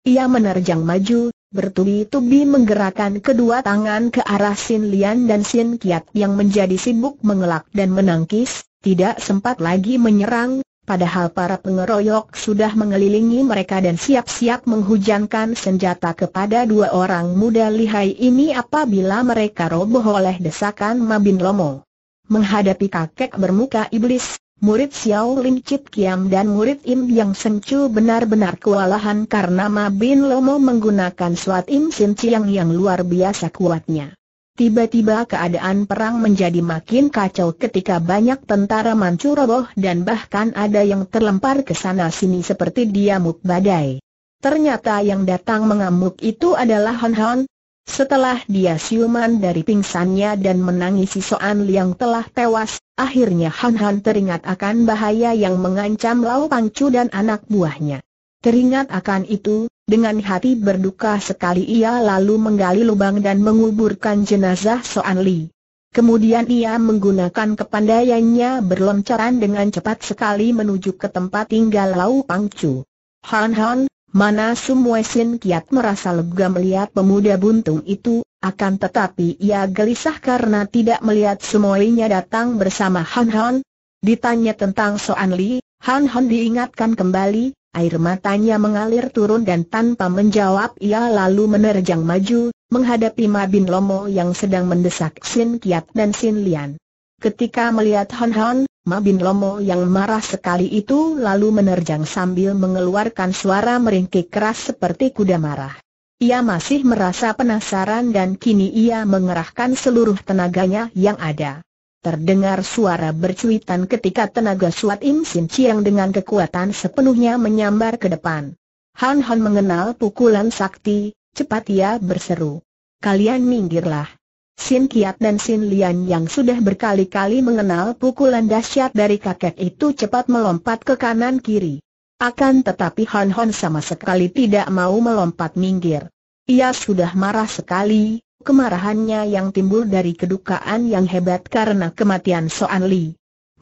Ia menerjang maju, bertubi-tubi menggerakkan kedua tangan ke arah Sin Lian dan Sin Kiat yang menjadi sibuk mengelak dan menangkis, tidak sempat lagi menyerang, padahal para pengeroyok sudah mengelilingi mereka dan siap-siap menghujankan senjata kepada dua orang muda lihai ini apabila mereka roboh oleh desakan Mabin Lomo. Menghadapi kakek bermuka iblis, Murid Xiao Lim Chit Kiam dan murid Im Yang Sengcu benar-benar kewalahan karena Ma Bin Lomo menggunakan suat Im Sin Chiang yang luar biasa kuatnya. Tiba-tiba keadaan perang menjadi makin kacau ketika banyak tentara mancur roboh dan bahkan ada yang terlempar ke sana sini seperti diamuk badai. Ternyata yang datang mengamuk itu adalah Hon Hon, setelah dia siuman dari pingsannya dan menangisi Soan Liang telah tewas, akhirnya Han Han teringat akan bahaya yang mengancam Lau Pangcu dan anak buahnya. Teringat akan itu, dengan hati berduka sekali ia lalu menggali lubang dan menguburkan jenazah Soan Li. Kemudian ia menggunakan kepandaiannya berloncaran dengan cepat sekali menuju ke tempat tinggal Lau Pangcu. Han Han, Mana Sin kiat merasa lega melihat pemuda buntung itu, akan tetapi ia gelisah karena tidak melihat semuanya datang bersama Han Han. Ditanya tentang Soan Li, Han Han diingatkan kembali, air matanya mengalir turun dan tanpa menjawab ia lalu menerjang maju, menghadapi Ma Bin Lomo yang sedang mendesak Sin Kiat dan Sin Lian. Ketika melihat Han Han, Mabin Lomo yang marah sekali itu lalu menerjang sambil mengeluarkan suara meringkik keras seperti kuda marah. Ia masih merasa penasaran dan kini ia mengerahkan seluruh tenaganya yang ada. Terdengar suara bercuitan ketika tenaga Suat Im Sin Chiang dengan kekuatan sepenuhnya menyambar ke depan. Han Han mengenal pukulan sakti, cepat ia berseru. Kalian minggirlah. Sin Kiat dan Sin Lian yang sudah berkali-kali mengenal pukulan dahsyat dari kakek itu cepat melompat ke kanan kiri. Akan tetapi Han Hon sama sekali tidak mau melompat minggir. Ia sudah marah sekali, kemarahannya yang timbul dari kedukaan yang hebat karena kematian Soan Li.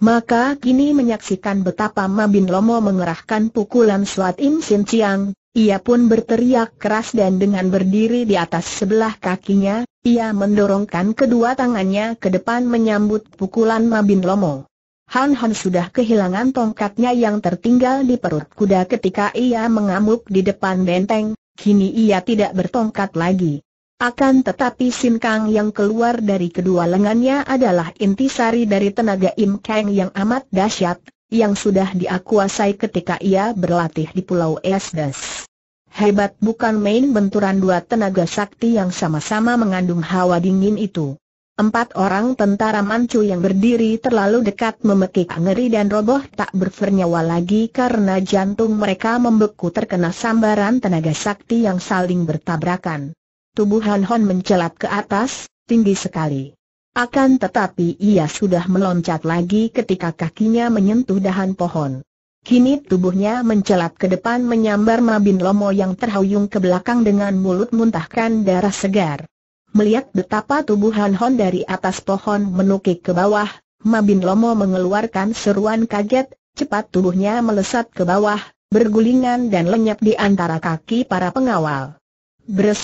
Maka kini menyaksikan betapa Mabin Lomo mengerahkan pukulan Suat Im Sin Chiang, ia pun berteriak keras dan dengan berdiri di atas sebelah kakinya, ia mendorongkan kedua tangannya ke depan menyambut pukulan Mabin Lomo. Han Han sudah kehilangan tongkatnya yang tertinggal di perut kuda ketika ia mengamuk di depan benteng, kini ia tidak bertongkat lagi. Akan tetapi Sim Kang yang keluar dari kedua lengannya adalah intisari dari tenaga Im Kang yang amat dahsyat, yang sudah diakui ketika ia berlatih di Pulau Esdes. Hebat bukan main benturan dua tenaga sakti yang sama-sama mengandung hawa dingin itu. Empat orang tentara mancu yang berdiri terlalu dekat memekik ngeri dan roboh tak bernyawa lagi karena jantung mereka membeku terkena sambaran tenaga sakti yang saling bertabrakan. Tubuh Han Hon mencelat ke atas, tinggi sekali. Akan tetapi ia sudah meloncat lagi ketika kakinya menyentuh dahan pohon. Kini tubuhnya mencelat ke depan menyambar Mabin Lomo yang terhuyung ke belakang dengan mulut muntahkan darah segar. Melihat betapa tubuh Han Hon dari atas pohon menukik ke bawah, Mabin Lomo mengeluarkan seruan kaget, cepat tubuhnya melesat ke bawah, bergulingan dan lenyap di antara kaki para pengawal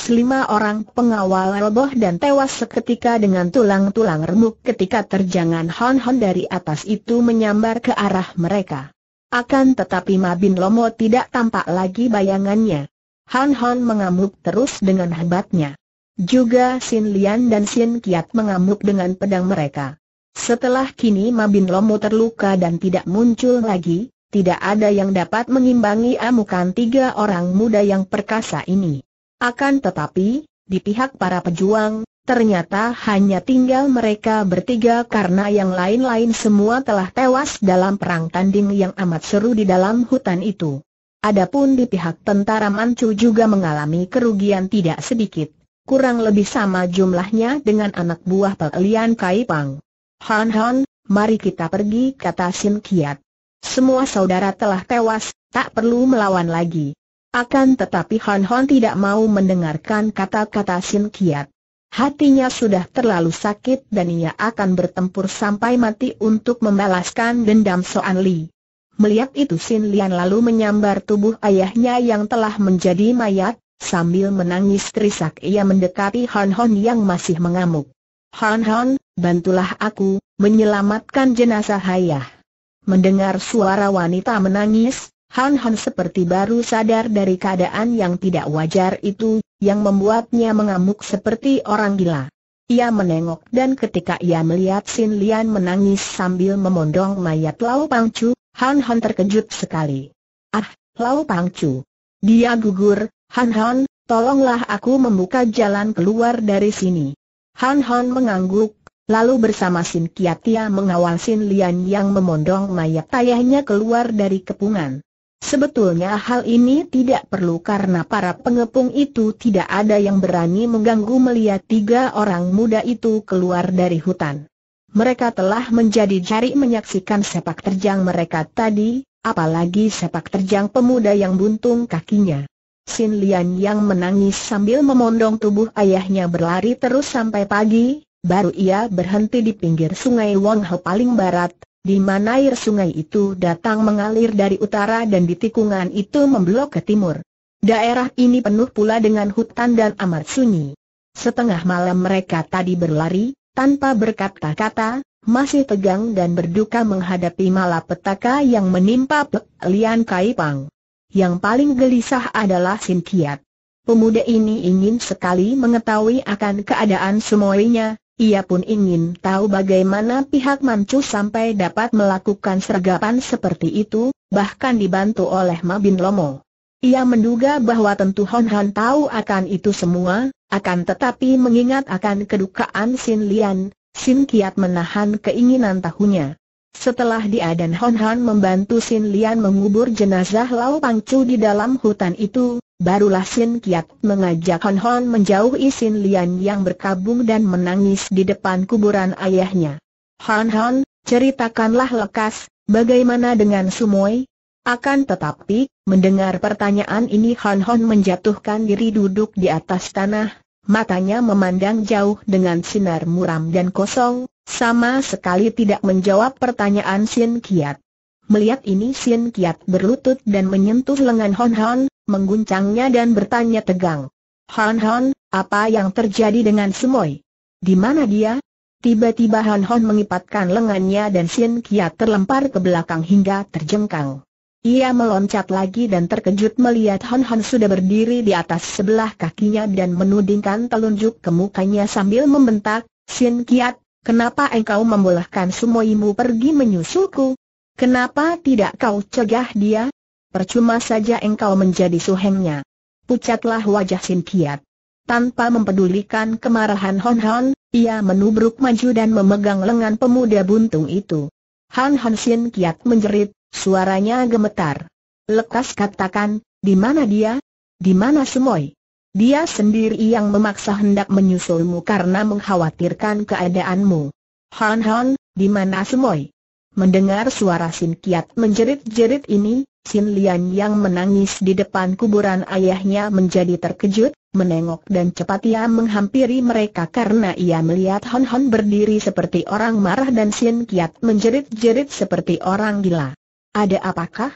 lima orang pengawal roboh dan tewas seketika dengan tulang-tulang remuk ketika terjangan Hon-Hon dari atas itu menyambar ke arah mereka. Akan tetapi Mabin Lomo tidak tampak lagi bayangannya. Hon-Hon mengamuk terus dengan hebatnya. Juga Sin Lian dan Sin Kiat mengamuk dengan pedang mereka. Setelah kini Mabin Lomo terluka dan tidak muncul lagi, tidak ada yang dapat mengimbangi amukan tiga orang muda yang perkasa ini. Akan tetapi, di pihak para pejuang, ternyata hanya tinggal mereka bertiga karena yang lain-lain semua telah tewas dalam perang tanding yang amat seru di dalam hutan itu. Adapun di pihak tentara mancu juga mengalami kerugian tidak sedikit, kurang lebih sama jumlahnya dengan anak buah Pelian Kaipang. Han Han, mari kita pergi kata Sin Kiat. Semua saudara telah tewas, tak perlu melawan lagi. Akan tetapi Han Hon tidak mau mendengarkan kata-kata Sin Kiat. Hatinya sudah terlalu sakit dan ia akan bertempur sampai mati untuk membalaskan dendam Soan Li. Melihat itu Sin Lian lalu menyambar tubuh ayahnya yang telah menjadi mayat, sambil menangis terisak ia mendekati Han Hon yang masih mengamuk. Han Hon, bantulah aku, menyelamatkan jenazah ayah. Mendengar suara wanita menangis, Han Han seperti baru sadar dari keadaan yang tidak wajar itu, yang membuatnya mengamuk seperti orang gila. Ia menengok dan ketika ia melihat Sin Lian menangis sambil memondong mayat Lau Pang Chu, Han Han terkejut sekali. Ah, Lau Pang Chu! Dia gugur, Han Han, tolonglah aku membuka jalan keluar dari sini. Han Han mengangguk, lalu bersama Sin Kiatia mengawal Sin Lian yang memondong mayat ayahnya keluar dari kepungan. Sebetulnya hal ini tidak perlu karena para pengepung itu tidak ada yang berani mengganggu melihat tiga orang muda itu keluar dari hutan. Mereka telah menjadi jari menyaksikan sepak terjang mereka tadi, apalagi sepak terjang pemuda yang buntung kakinya. Sin Lian yang menangis sambil memondong tubuh ayahnya berlari terus sampai pagi, baru ia berhenti di pinggir sungai Wang Ho paling barat, di mana air sungai itu datang mengalir dari utara dan di tikungan itu memblok ke timur. Daerah ini penuh pula dengan hutan dan amat sunyi. Setengah malam mereka tadi berlari, tanpa berkata-kata, masih tegang dan berduka menghadapi malapetaka yang menimpa Pek Lian Kaipang. Yang paling gelisah adalah Kiat. Pemuda ini ingin sekali mengetahui akan keadaan semuanya, ia pun ingin tahu bagaimana pihak Mancu sampai dapat melakukan sergapan seperti itu, bahkan dibantu oleh Mabin Lomo. Ia menduga bahwa tentu Hon Han tahu akan itu semua, akan tetapi mengingat akan kedukaan Sin Lian, Sin Kiat menahan keinginan tahunya. Setelah dia dan Hon Han membantu Sin Lian mengubur jenazah Lau Pangcu di dalam hutan itu, Barulah Sin Kiat mengajak Hon Hon menjauhi Sin Lian yang berkabung dan menangis di depan kuburan ayahnya. Hon Hon, ceritakanlah lekas, bagaimana dengan Sumoy? Akan tetapi, mendengar pertanyaan ini Hon Hon menjatuhkan diri duduk di atas tanah, matanya memandang jauh dengan sinar muram dan kosong, sama sekali tidak menjawab pertanyaan Sin Kiat. Melihat ini Sin Kiat berlutut dan menyentuh lengan Hon Hon, mengguncangnya dan bertanya tegang. Han Han, apa yang terjadi dengan Semoy? Di mana dia? Tiba-tiba Han Han mengipatkan lengannya dan Sien Kia terlempar ke belakang hingga terjengkang. Ia meloncat lagi dan terkejut melihat Han Han sudah berdiri di atas sebelah kakinya dan menudingkan telunjuk ke mukanya sambil membentak, Sien Kiat, kenapa engkau membolehkan sumoimu pergi menyusulku? Kenapa tidak kau cegah dia? Percuma saja engkau menjadi suhengnya. Pucatlah wajah Sin Kiat. Tanpa mempedulikan kemarahan Hon Hon, ia menubruk maju dan memegang lengan pemuda buntung itu. Han Hon Sin Kiat menjerit, suaranya gemetar. Lekas katakan, di mana dia? Di mana Sumoy? Dia sendiri yang memaksa hendak menyusulmu karena mengkhawatirkan keadaanmu. Han Hon, di mana Sumoy? Mendengar suara Sin Kiat menjerit-jerit ini, Sin Lian yang menangis di depan kuburan ayahnya menjadi terkejut, menengok dan cepat ia menghampiri mereka karena ia melihat Hon Hon berdiri seperti orang marah dan Sin Kiat menjerit-jerit seperti orang gila. Ada apakah?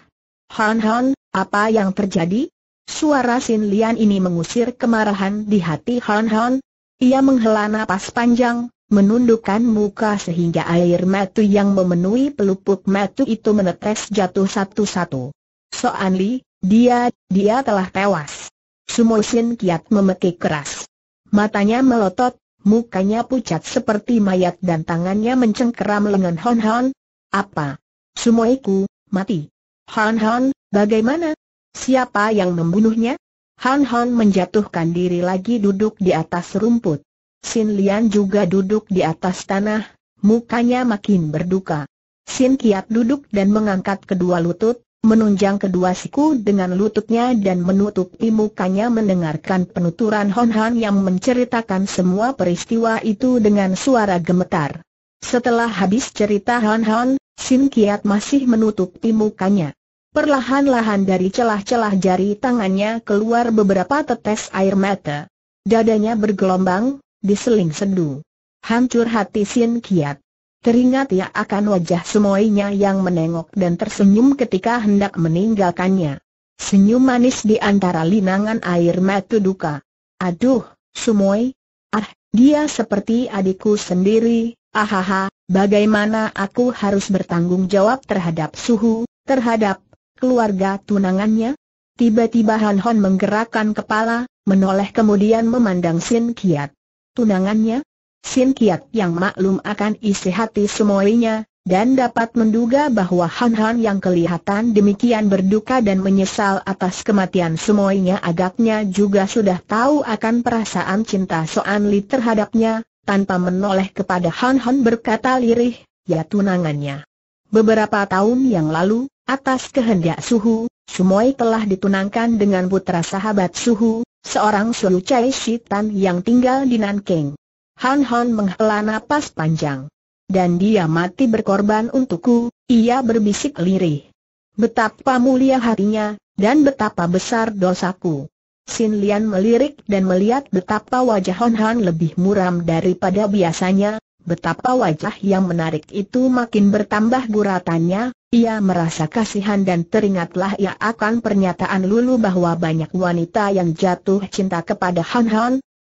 Hon Hon, apa yang terjadi? Suara Sin Lian ini mengusir kemarahan di hati Hon Hon. Ia menghela napas panjang, menundukkan muka sehingga air matu yang memenuhi pelupuk matu itu menetes jatuh satu-satu. Soan Li, dia, dia telah tewas. Sumo Sin kiat memekik keras. Matanya melotot, mukanya pucat seperti mayat dan tangannya mencengkeram lengan Hon Hon. Apa? Sumoiku, mati. Hon Hon, bagaimana? Siapa yang membunuhnya? Han Han menjatuhkan diri lagi duduk di atas rumput. Sin Lian juga duduk di atas tanah, mukanya makin berduka. Sin Kiat duduk dan mengangkat kedua lutut, menunjang kedua siku dengan lututnya dan menutupi mukanya mendengarkan penuturan Hon Han yang menceritakan semua peristiwa itu dengan suara gemetar. Setelah habis cerita Hon Han, Sin Kiat masih menutupi mukanya. Perlahan-lahan dari celah-celah jari tangannya keluar beberapa tetes air mata. Dadanya bergelombang, diseling sendu. Hancur hati Sin Kiat. Teringat ia akan wajah semuanya yang menengok dan tersenyum ketika hendak meninggalkannya. Senyum manis di antara linangan air mata duka. Aduh, Sumoy. Ah, dia seperti adikku sendiri, ahaha, bagaimana aku harus bertanggung jawab terhadap suhu, terhadap keluarga tunangannya? Tiba-tiba Han Hon menggerakkan kepala, menoleh kemudian memandang Sin Kiat tunangannya? Sin Kiat yang maklum akan isi hati semuanya, dan dapat menduga bahwa Han Han yang kelihatan demikian berduka dan menyesal atas kematian semuanya agaknya juga sudah tahu akan perasaan cinta Soan Li terhadapnya, tanpa menoleh kepada Han Han berkata lirih, ya tunangannya. Beberapa tahun yang lalu, atas kehendak Suhu, Sumoy telah ditunangkan dengan putra sahabat Suhu, seorang Sulu Chai Shitan yang tinggal di Nanking. Han Han menghela napas panjang. Dan dia mati berkorban untukku, ia berbisik lirih. Betapa mulia hatinya, dan betapa besar dosaku. Sin Lian melirik dan melihat betapa wajah Han Han lebih muram daripada biasanya, betapa wajah yang menarik itu makin bertambah guratannya, ia merasa kasihan dan teringatlah ia akan pernyataan Lulu bahwa banyak wanita yang jatuh cinta kepada Han Han.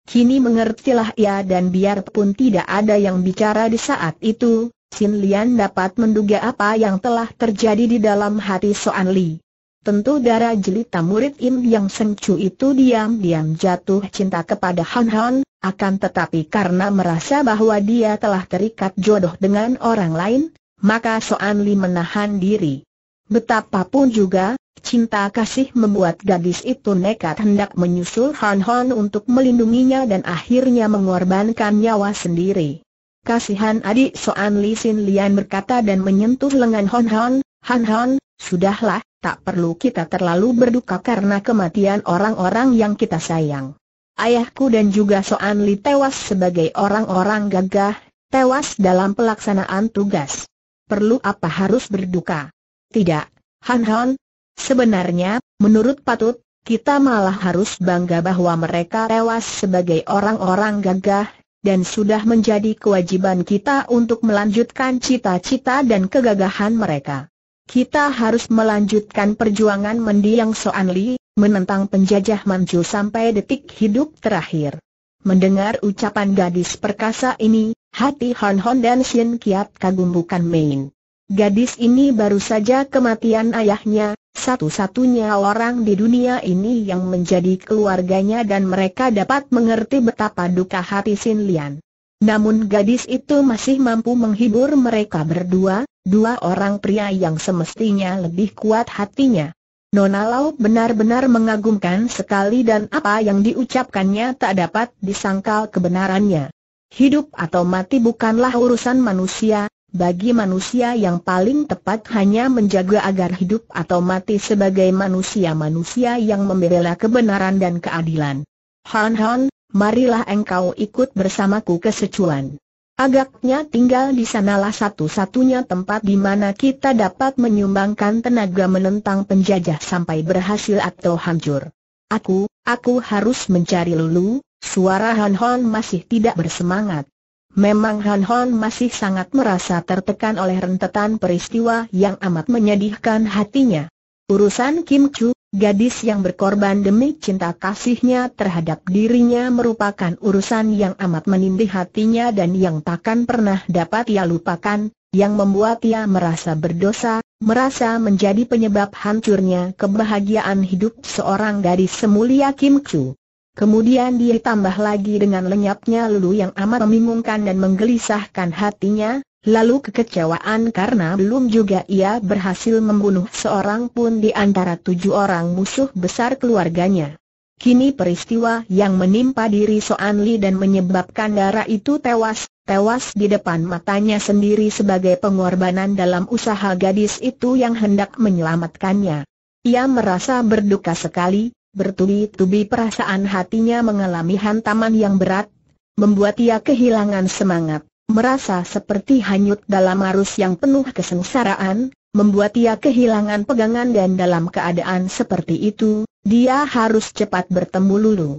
Kini mengertilah ia dan biarpun tidak ada yang bicara di saat itu, Sin Lian dapat menduga apa yang telah terjadi di dalam hati Soan Li. Tentu darah jelita murid Im yang sengcu itu diam-diam jatuh cinta kepada Han Han, akan tetapi karena merasa bahwa dia telah terikat jodoh dengan orang lain, maka Soan Li menahan diri. Betapapun juga, cinta kasih membuat gadis itu nekat hendak menyusul Han Hon untuk melindunginya dan akhirnya mengorbankan nyawa sendiri. Kasihan adik Soan Li Sin Lian berkata dan menyentuh lengan Hon Hon, Han Hon, sudahlah, tak perlu kita terlalu berduka karena kematian orang-orang yang kita sayang. Ayahku dan juga Soan Li tewas sebagai orang-orang gagah, tewas dalam pelaksanaan tugas perlu apa harus berduka? Tidak, Han Han. Sebenarnya, menurut Patut, kita malah harus bangga bahwa mereka tewas sebagai orang-orang gagah, dan sudah menjadi kewajiban kita untuk melanjutkan cita-cita dan kegagahan mereka. Kita harus melanjutkan perjuangan mendiang Soan Li, menentang penjajah Manchu sampai detik hidup terakhir. Mendengar ucapan gadis perkasa ini, Hati Han Hon dan Xin Kiat kagum bukan main. Gadis ini baru saja kematian ayahnya, satu-satunya orang di dunia ini yang menjadi keluarganya dan mereka dapat mengerti betapa duka hati Xin Lian. Namun gadis itu masih mampu menghibur mereka berdua, dua orang pria yang semestinya lebih kuat hatinya. Nona Lau benar-benar mengagumkan sekali dan apa yang diucapkannya tak dapat disangkal kebenarannya. Hidup atau mati bukanlah urusan manusia, bagi manusia yang paling tepat hanya menjaga agar hidup atau mati sebagai manusia-manusia yang membela kebenaran dan keadilan. Han Han, marilah engkau ikut bersamaku ke Secuan. Agaknya tinggal di sanalah satu-satunya tempat di mana kita dapat menyumbangkan tenaga menentang penjajah sampai berhasil atau hancur. Aku, aku harus mencari Lulu, Suara Han Hon masih tidak bersemangat. Memang Han Hon masih sangat merasa tertekan oleh rentetan peristiwa yang amat menyedihkan hatinya. Urusan Kim Chu, gadis yang berkorban demi cinta kasihnya terhadap dirinya merupakan urusan yang amat menindih hatinya dan yang takkan pernah dapat ia lupakan, yang membuat ia merasa berdosa, merasa menjadi penyebab hancurnya kebahagiaan hidup seorang gadis semulia Kim Chu. Kemudian dia tambah lagi dengan lenyapnya Lulu yang amat membingungkan dan menggelisahkan hatinya, lalu kekecewaan karena belum juga ia berhasil membunuh seorang pun di antara tujuh orang musuh besar keluarganya. Kini peristiwa yang menimpa diri Soan Li dan menyebabkan darah itu tewas, tewas di depan matanya sendiri sebagai pengorbanan dalam usaha gadis itu yang hendak menyelamatkannya. Ia merasa berduka sekali, bertubi-tubi perasaan hatinya mengalami hantaman yang berat, membuat ia kehilangan semangat, merasa seperti hanyut dalam arus yang penuh kesengsaraan, membuat ia kehilangan pegangan dan dalam keadaan seperti itu, dia harus cepat bertemu Lulu.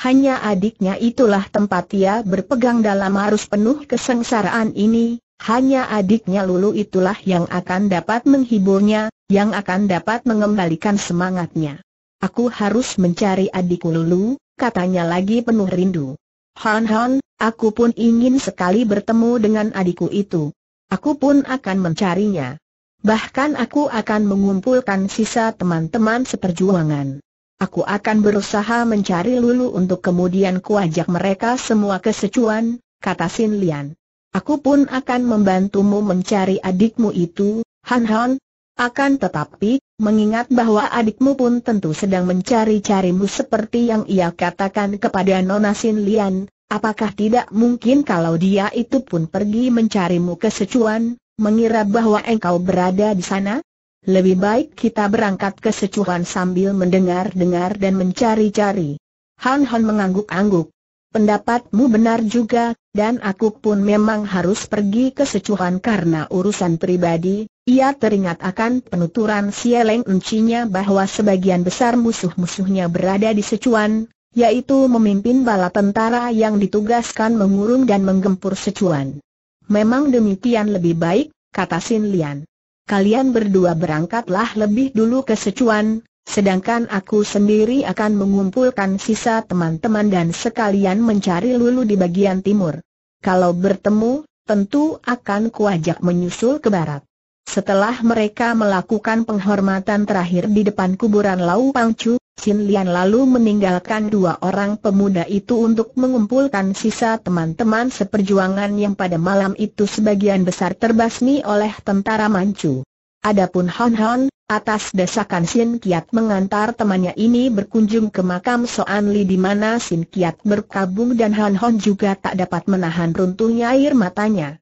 Hanya adiknya itulah tempat ia berpegang dalam arus penuh kesengsaraan ini, hanya adiknya Lulu itulah yang akan dapat menghiburnya, yang akan dapat mengembalikan semangatnya. Aku harus mencari adikku Lulu, katanya lagi penuh rindu. Han Han, aku pun ingin sekali bertemu dengan adikku itu. Aku pun akan mencarinya. Bahkan aku akan mengumpulkan sisa teman-teman seperjuangan. Aku akan berusaha mencari Lulu untuk kemudian kuajak mereka semua ke Secuan, kata Sin Lian. Aku pun akan membantumu mencari adikmu itu, Han Han, akan tetapi, mengingat bahwa adikmu pun tentu sedang mencari-carimu seperti yang ia katakan kepada Nona Sin Lian, apakah tidak mungkin kalau dia itu pun pergi mencarimu ke Secuan, mengira bahwa engkau berada di sana? Lebih baik kita berangkat ke Secuan sambil mendengar-dengar dan mencari-cari. Han Han mengangguk-angguk. Pendapatmu benar juga, dan aku pun memang harus pergi ke Secuan karena urusan pribadi, ia teringat akan penuturan Sieleng Encinya bahwa sebagian besar musuh-musuhnya berada di Sichuan, yaitu memimpin bala tentara yang ditugaskan mengurung dan menggempur Sichuan. Memang demikian lebih baik, kata Sin Lian. Kalian berdua berangkatlah lebih dulu ke Sichuan, sedangkan aku sendiri akan mengumpulkan sisa teman-teman dan sekalian mencari lulu di bagian timur. Kalau bertemu, tentu akan kuajak menyusul ke barat. Setelah mereka melakukan penghormatan terakhir di depan kuburan Lau Pangcu, Sin Lian lalu meninggalkan dua orang pemuda itu untuk mengumpulkan sisa teman-teman seperjuangan yang pada malam itu sebagian besar terbasmi oleh tentara Manchu. Adapun Hon Hon, atas desakan Sin Kiat mengantar temannya ini berkunjung ke makam Soan Li di mana Sin Kiat berkabung dan Hon Hon juga tak dapat menahan runtuhnya air matanya.